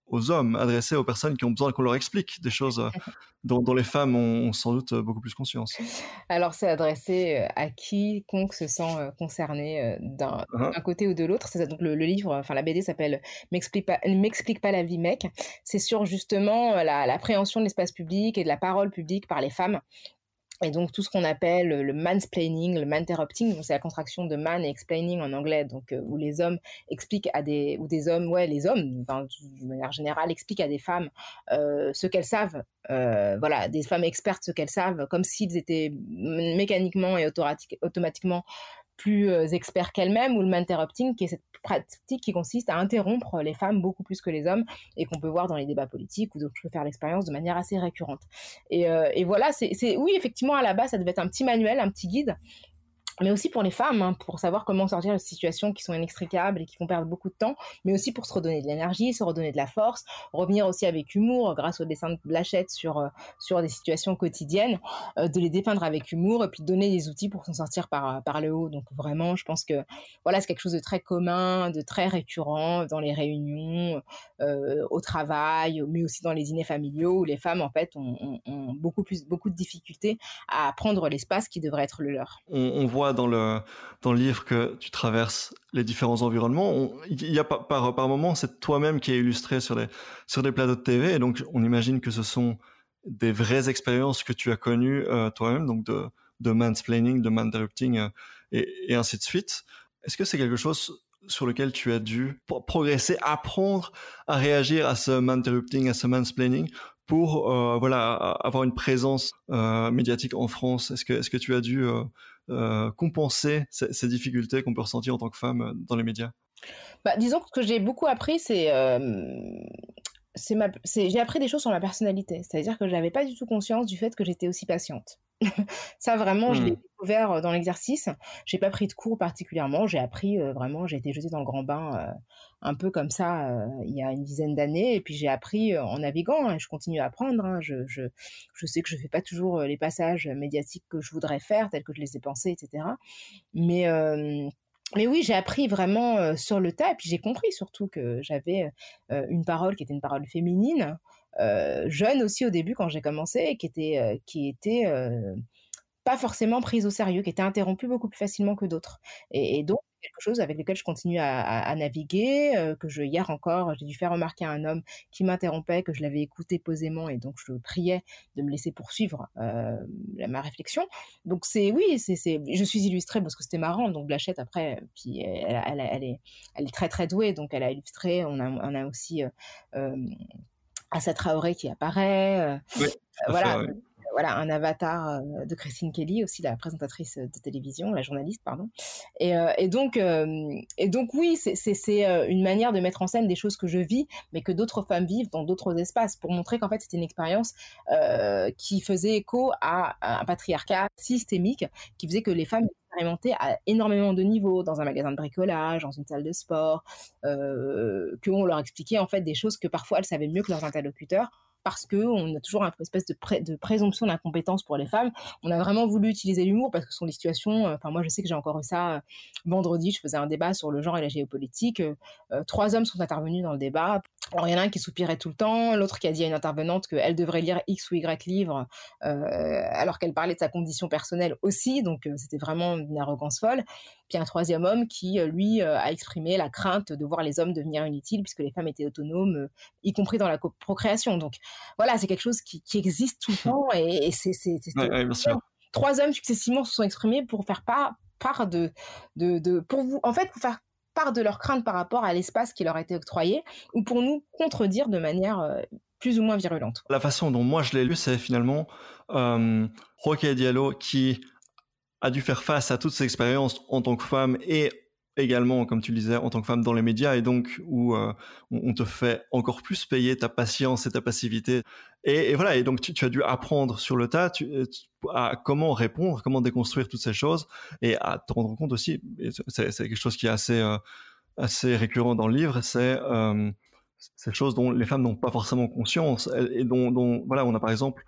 aux hommes, adressé aux personnes qui ont besoin qu'on leur explique des choses euh, (laughs) dont, les femmes ont, sans doute euh, beaucoup plus conscience. Alors c'est adressé euh, à quiconque se sent concerné ah ah. d'un côté ou de l'autre. C'est donc le, livre, enfin la BD s'appelle M'explique pas, m'explique pas la vie mec. C'est sur justement l'appréhension de l'espace public et de la parole publique par les femmes et donc tout ce qu'on appelle le mansplaining, le manterrupting, c'est la contraction de man et explaining en anglais, donc euh, où les hommes expliquent à des ou des hommes, ouais, les hommes, de manière générale, expliquent à des femmes euh, ce qu'elles savent, euh, voilà, des femmes expertes ce qu'elles savent, comme s'ils étaient mécaniquement et automatiquement plus euh, experts qu'elle-même, ou le interrupting, qui est cette pratique qui consiste à interrompre les femmes beaucoup plus que les hommes, et qu'on peut voir dans les débats politiques, ou donc je peux faire l'expérience de manière assez récurrente. Et, euh, voilà, c'est oui, effectivement, à la base, ça devait être un petit manuel, un petit guide, mais aussi pour les femmes, hein, pour savoir comment sortir de situations qui sont inextricables et qui font perdre beaucoup de temps, mais aussi pour se redonner de l'énergie, se redonner de la force, revenir aussi avec humour grâce au dessin de Blachette sur, euh, sur des situations quotidiennes, euh, de les dépeindre avec humour et puis de donner des outils pour s'en sortir par, euh, par le haut. Donc vraiment, je pense que voilà, c'est quelque chose de très commun, de très récurrent dans les réunions, au travail, mais aussi dans les dîners familiaux où les femmes en fait ont, beaucoup, plus, beaucoup de difficultés à prendre l'espace qui devrait être le leur. on voit dans le, dans le livre que tu traverses les différents environnements. Il y a par, par, moment, c'est toi-même qui est illustré sur les sur des plateaux de TV. Et donc, on imagine que ce sont des vraies expériences que tu as connues euh, toi-même, donc de, de mansplaining, de mansplaining euh, et, ainsi de suite. Est-ce que c'est quelque chose sur lequel tu as dû progresser, apprendre à réagir à ce interrupting à ce mansplaining pour euh, voilà avoir une présence médiatique en France Est-ce que est-ce que tu as dû euh, compenser ces, difficultés qu'on peut ressentir en tant que femme euh, dans les médias bah, Disons que ce que j'ai beaucoup appris, c'est euh, j'ai appris des choses sur ma personnalité. C'est-à-dire que je n'avais pas du tout conscience du fait que j'étais aussi patiente. (laughs) ça vraiment, je hmm. l'ai découvert dans l'exercice. J'ai pas pris de cours particulièrement. J'ai appris vraiment. J'ai été jetée dans le grand bain un peu comme ça euh, il y a une dizaine d'années. Et puis j'ai appris euh, en naviguant. Hein, et je continue à apprendre. Hein. je, je, sais que je ne fais pas toujours euh, les passages médiatiques que je voudrais faire, tels que je les ai pensés, etc. Mais mais oui, j'ai appris vraiment sur le tas, et puis j'ai compris surtout que j'avais une parole qui était une parole féminine, jeune aussi au début quand j'ai commencé, qui était, qui était pas forcément prise au sérieux, qui était interrompue beaucoup plus facilement que d'autres. et donc, quelque chose avec lequel je continue à, naviguer, euh, que je, hier encore, j'ai dû faire remarquer à un homme qui m'interrompait, que je l'avais écouté posément et donc je le priais de me laisser poursuivre euh, ma réflexion. Donc c'est, oui, c'est, c'est, je suis illustrée parce que c'était marrant, donc Blachette après, puis elle, elle, est, elle est très très douée, donc elle a illustré, on a, on a aussi... Euh, euh Assa Traoré qui apparaît. Oui, voilà voilà un avatar euh, de Christine Kelly aussi la présentatrice euh, de télévision la journaliste pardon et, euh, donc oui c'est une manière de mettre en scène des choses que je vis mais que d'autres femmes vivent dans d'autres espaces pour montrer qu'en fait c'était une expérience qui faisait écho à, un patriarcat systémique qui faisait que les femmes expérimentaient à énormément de niveaux, dans un magasin de bricolage, dans une salle de sport, qu'on leur expliquait en fait des choses que parfois elles savaient mieux que leurs interlocuteurs parce que on a toujours une espèce de, de présomption d'incompétence pour les femmes. On a vraiment voulu utiliser l'humour parce que ce sont des situations. Euh, enfin, moi, je sais que j'ai encore eu ça euh, vendredi. Je faisais un débat sur le genre et la géopolitique. Euh, trois hommes sont intervenus dans le débat alors, il y en a un qui soupirait tout le temps, l'autre qui a dit à une intervenante qu'elle devrait lire X ou Y livres, euh, alors qu'elle parlait de sa condition personnelle aussi, donc euh, c'était vraiment une arrogance folle. Puis un troisième homme qui, euh, lui, a exprimé la crainte de voir les hommes devenir inutiles, puisque les femmes étaient autonomes, y compris dans la procréation. Donc voilà, c'est quelque chose qui, existe tout le (laughs) temps, et, c'est... Trois hommes successivement se sont exprimés pour faire part, part de, de, de, pour vous, en fait, pour faire part de leur crainte par rapport à l'espace qui leur a été octroyé ou pour nous contredire de manière euh, plus ou moins virulente. La façon dont moi je l'ai lu, c'est finalement euh, Roque Diallo qui a dû faire face à toutes ces expériences en tant que femme et également, comme tu le disais, en tant que femme dans les médias, et donc où euh, on, te fait encore plus payer ta patience et ta passivité. Et, voilà, et donc tu, as dû apprendre sur le tas euh, à comment répondre, comment déconstruire toutes ces choses, et à te rendre compte aussi, c'est quelque chose qui est assez, euh, assez récurrent dans le livre, c'est euh, ces choses dont les femmes n'ont pas forcément conscience, et, dont, dont, voilà, on a par exemple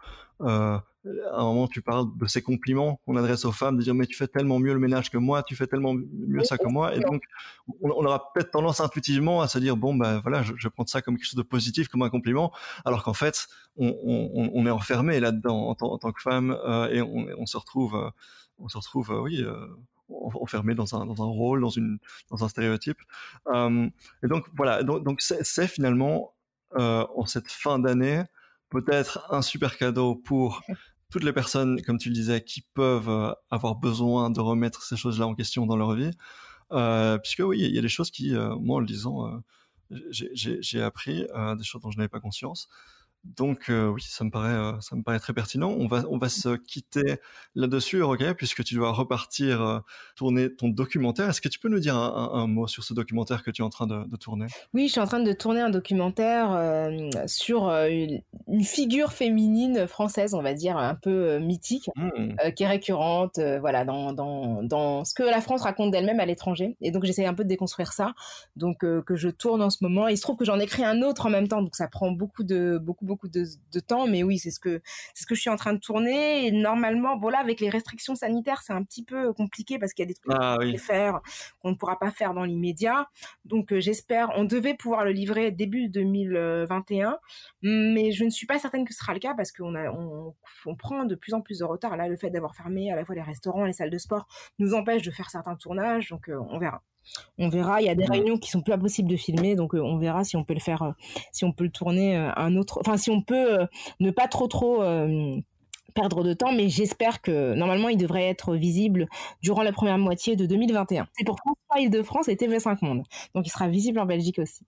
à un moment, tu parles de ces compliments qu'on adresse aux femmes, de dire mais tu fais tellement mieux le ménage que moi, tu fais tellement mieux ça que moi, et donc on, aura peut-être tendance intuitivement à se dire bon ben voilà, je, je, prends ça comme quelque chose de positif, comme un compliment, alors qu'en fait on, est enfermé là-dedans en, tant que femme euh, et on, se retrouve, euh, on se retrouve, euh, oui enfermé dans un, dans un rôle, dans, une, dans un stéréotype. et donc voilà, donc, c'est, finalement en cette fin d'année peut-être un super cadeau pour toutes les personnes, comme tu le disais, qui peuvent euh, avoir besoin de remettre ces choses-là en question dans leur vie. Euh, puisque oui, il y a des choses qui, euh, moi en le disant, j'ai appris des choses dont je n'avais pas conscience. Donc euh, oui, ça me paraît euh, ça me paraît très pertinent. On va on va se quitter là-dessus, ok, puisque tu dois repartir euh, tourner ton documentaire. Est-ce que tu peux nous dire un, mot sur ce documentaire que tu es en train de, tourner Oui, je suis en train de tourner un documentaire sur une, figure féminine française, on va dire un peu mythique, hmm. qui est récurrente, voilà, dans, ce que la France raconte d'elle-même à l'étranger. Et donc j'essaie un peu de déconstruire ça, donc que je tourne en ce moment. Il se trouve que j'en écris un autre en même temps, donc ça prend beaucoup de beaucoup beaucoup de, temps, mais oui, c'est ce que c'est ce que je suis en train de tourner. Et normalement, bon là, avec les restrictions sanitaires, c'est un petit peu euh, compliqué parce qu'il y a des trucs ah qu'on faire qu'on ne pourra pas faire dans l'immédiat. Donc euh, j'espère, on devait pouvoir le livrer début 2021, mais je ne suis pas certaine que ce sera le cas parce qu'on a on, prend de plus en plus de retard. Là, le fait d'avoir fermé à la fois les restaurants, les salles de sport nous empêche de faire certains tournages, donc euh, on verra. On verra. Il y a des réunions qui sont plus impossibles de filmer, donc euh, on verra si on peut le faire, euh, si on peut le tourner euh, un autre. Enfin, si on peut ne pas trop trop perdre de temps, mais j'espère que normalement il devrait être visible durant la première moitié de 2021. C'est pour France Île-de-France et TV5 Monde. Donc il sera visible en Belgique aussi.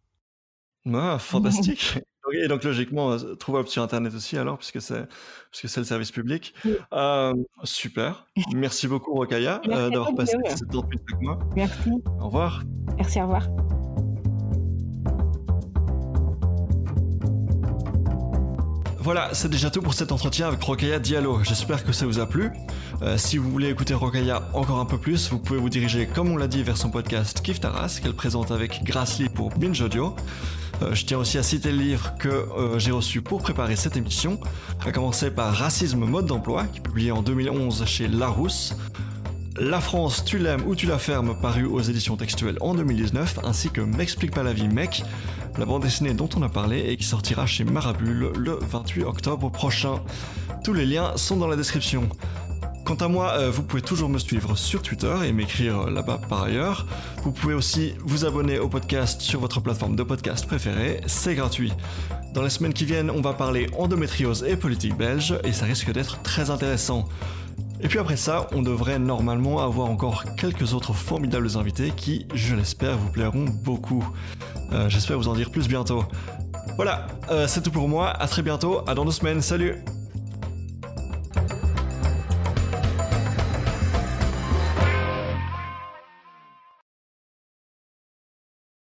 Ah, (laughs) fantastique. Et donc logiquement, euh, trouvable sur Internet aussi alors, puisque c'est puisque c'est le service public. Euh, super. Merci beaucoup Rokaya (laughs) euh, d'avoir passé cette entrevue avec moi. Merci. Au revoir. Merci, au revoir. Voilà, c'est déjà tout pour cet entretien avec Rokaya Diallo. J'espère que ça vous a plu. si vous voulez écouter Rokaya encore un peu plus, vous pouvez vous diriger, comme on l'a dit, vers son podcast Kif Taras, qu'elle présente avec Grassley pour Binge Audio. Euh, je tiens aussi à citer le livre que euh, j'ai reçu pour préparer cette émission, à commencer par Racisme mode d'emploi, qui publié en 2011 chez Larousse. La France, tu l'aimes ou tu la fermes, paru aux éditions textuelles en 2019, ainsi que M'explique pas la vie, mec, la bande dessinée dont on a parlé et qui sortira chez Marabule le 28 octobre prochain. Tous les liens sont dans la description. Quant à moi, euh, vous pouvez toujours me suivre sur Twitter et m'écrire euh, là-bas par ailleurs. Vous pouvez aussi vous abonner au podcast sur votre plateforme de podcast préférée, c'est gratuit. Dans les semaines qui viennent, on va parler endométriose et politique belge et ça risque d'être très intéressant. Et puis après ça, on devrait normalement avoir encore quelques autres formidables invités qui, je l'espère, vous plairont beaucoup. Euh, j'espère vous en dire plus bientôt. Voilà, c'est tout pour moi, à très bientôt, à dans deux semaines, salut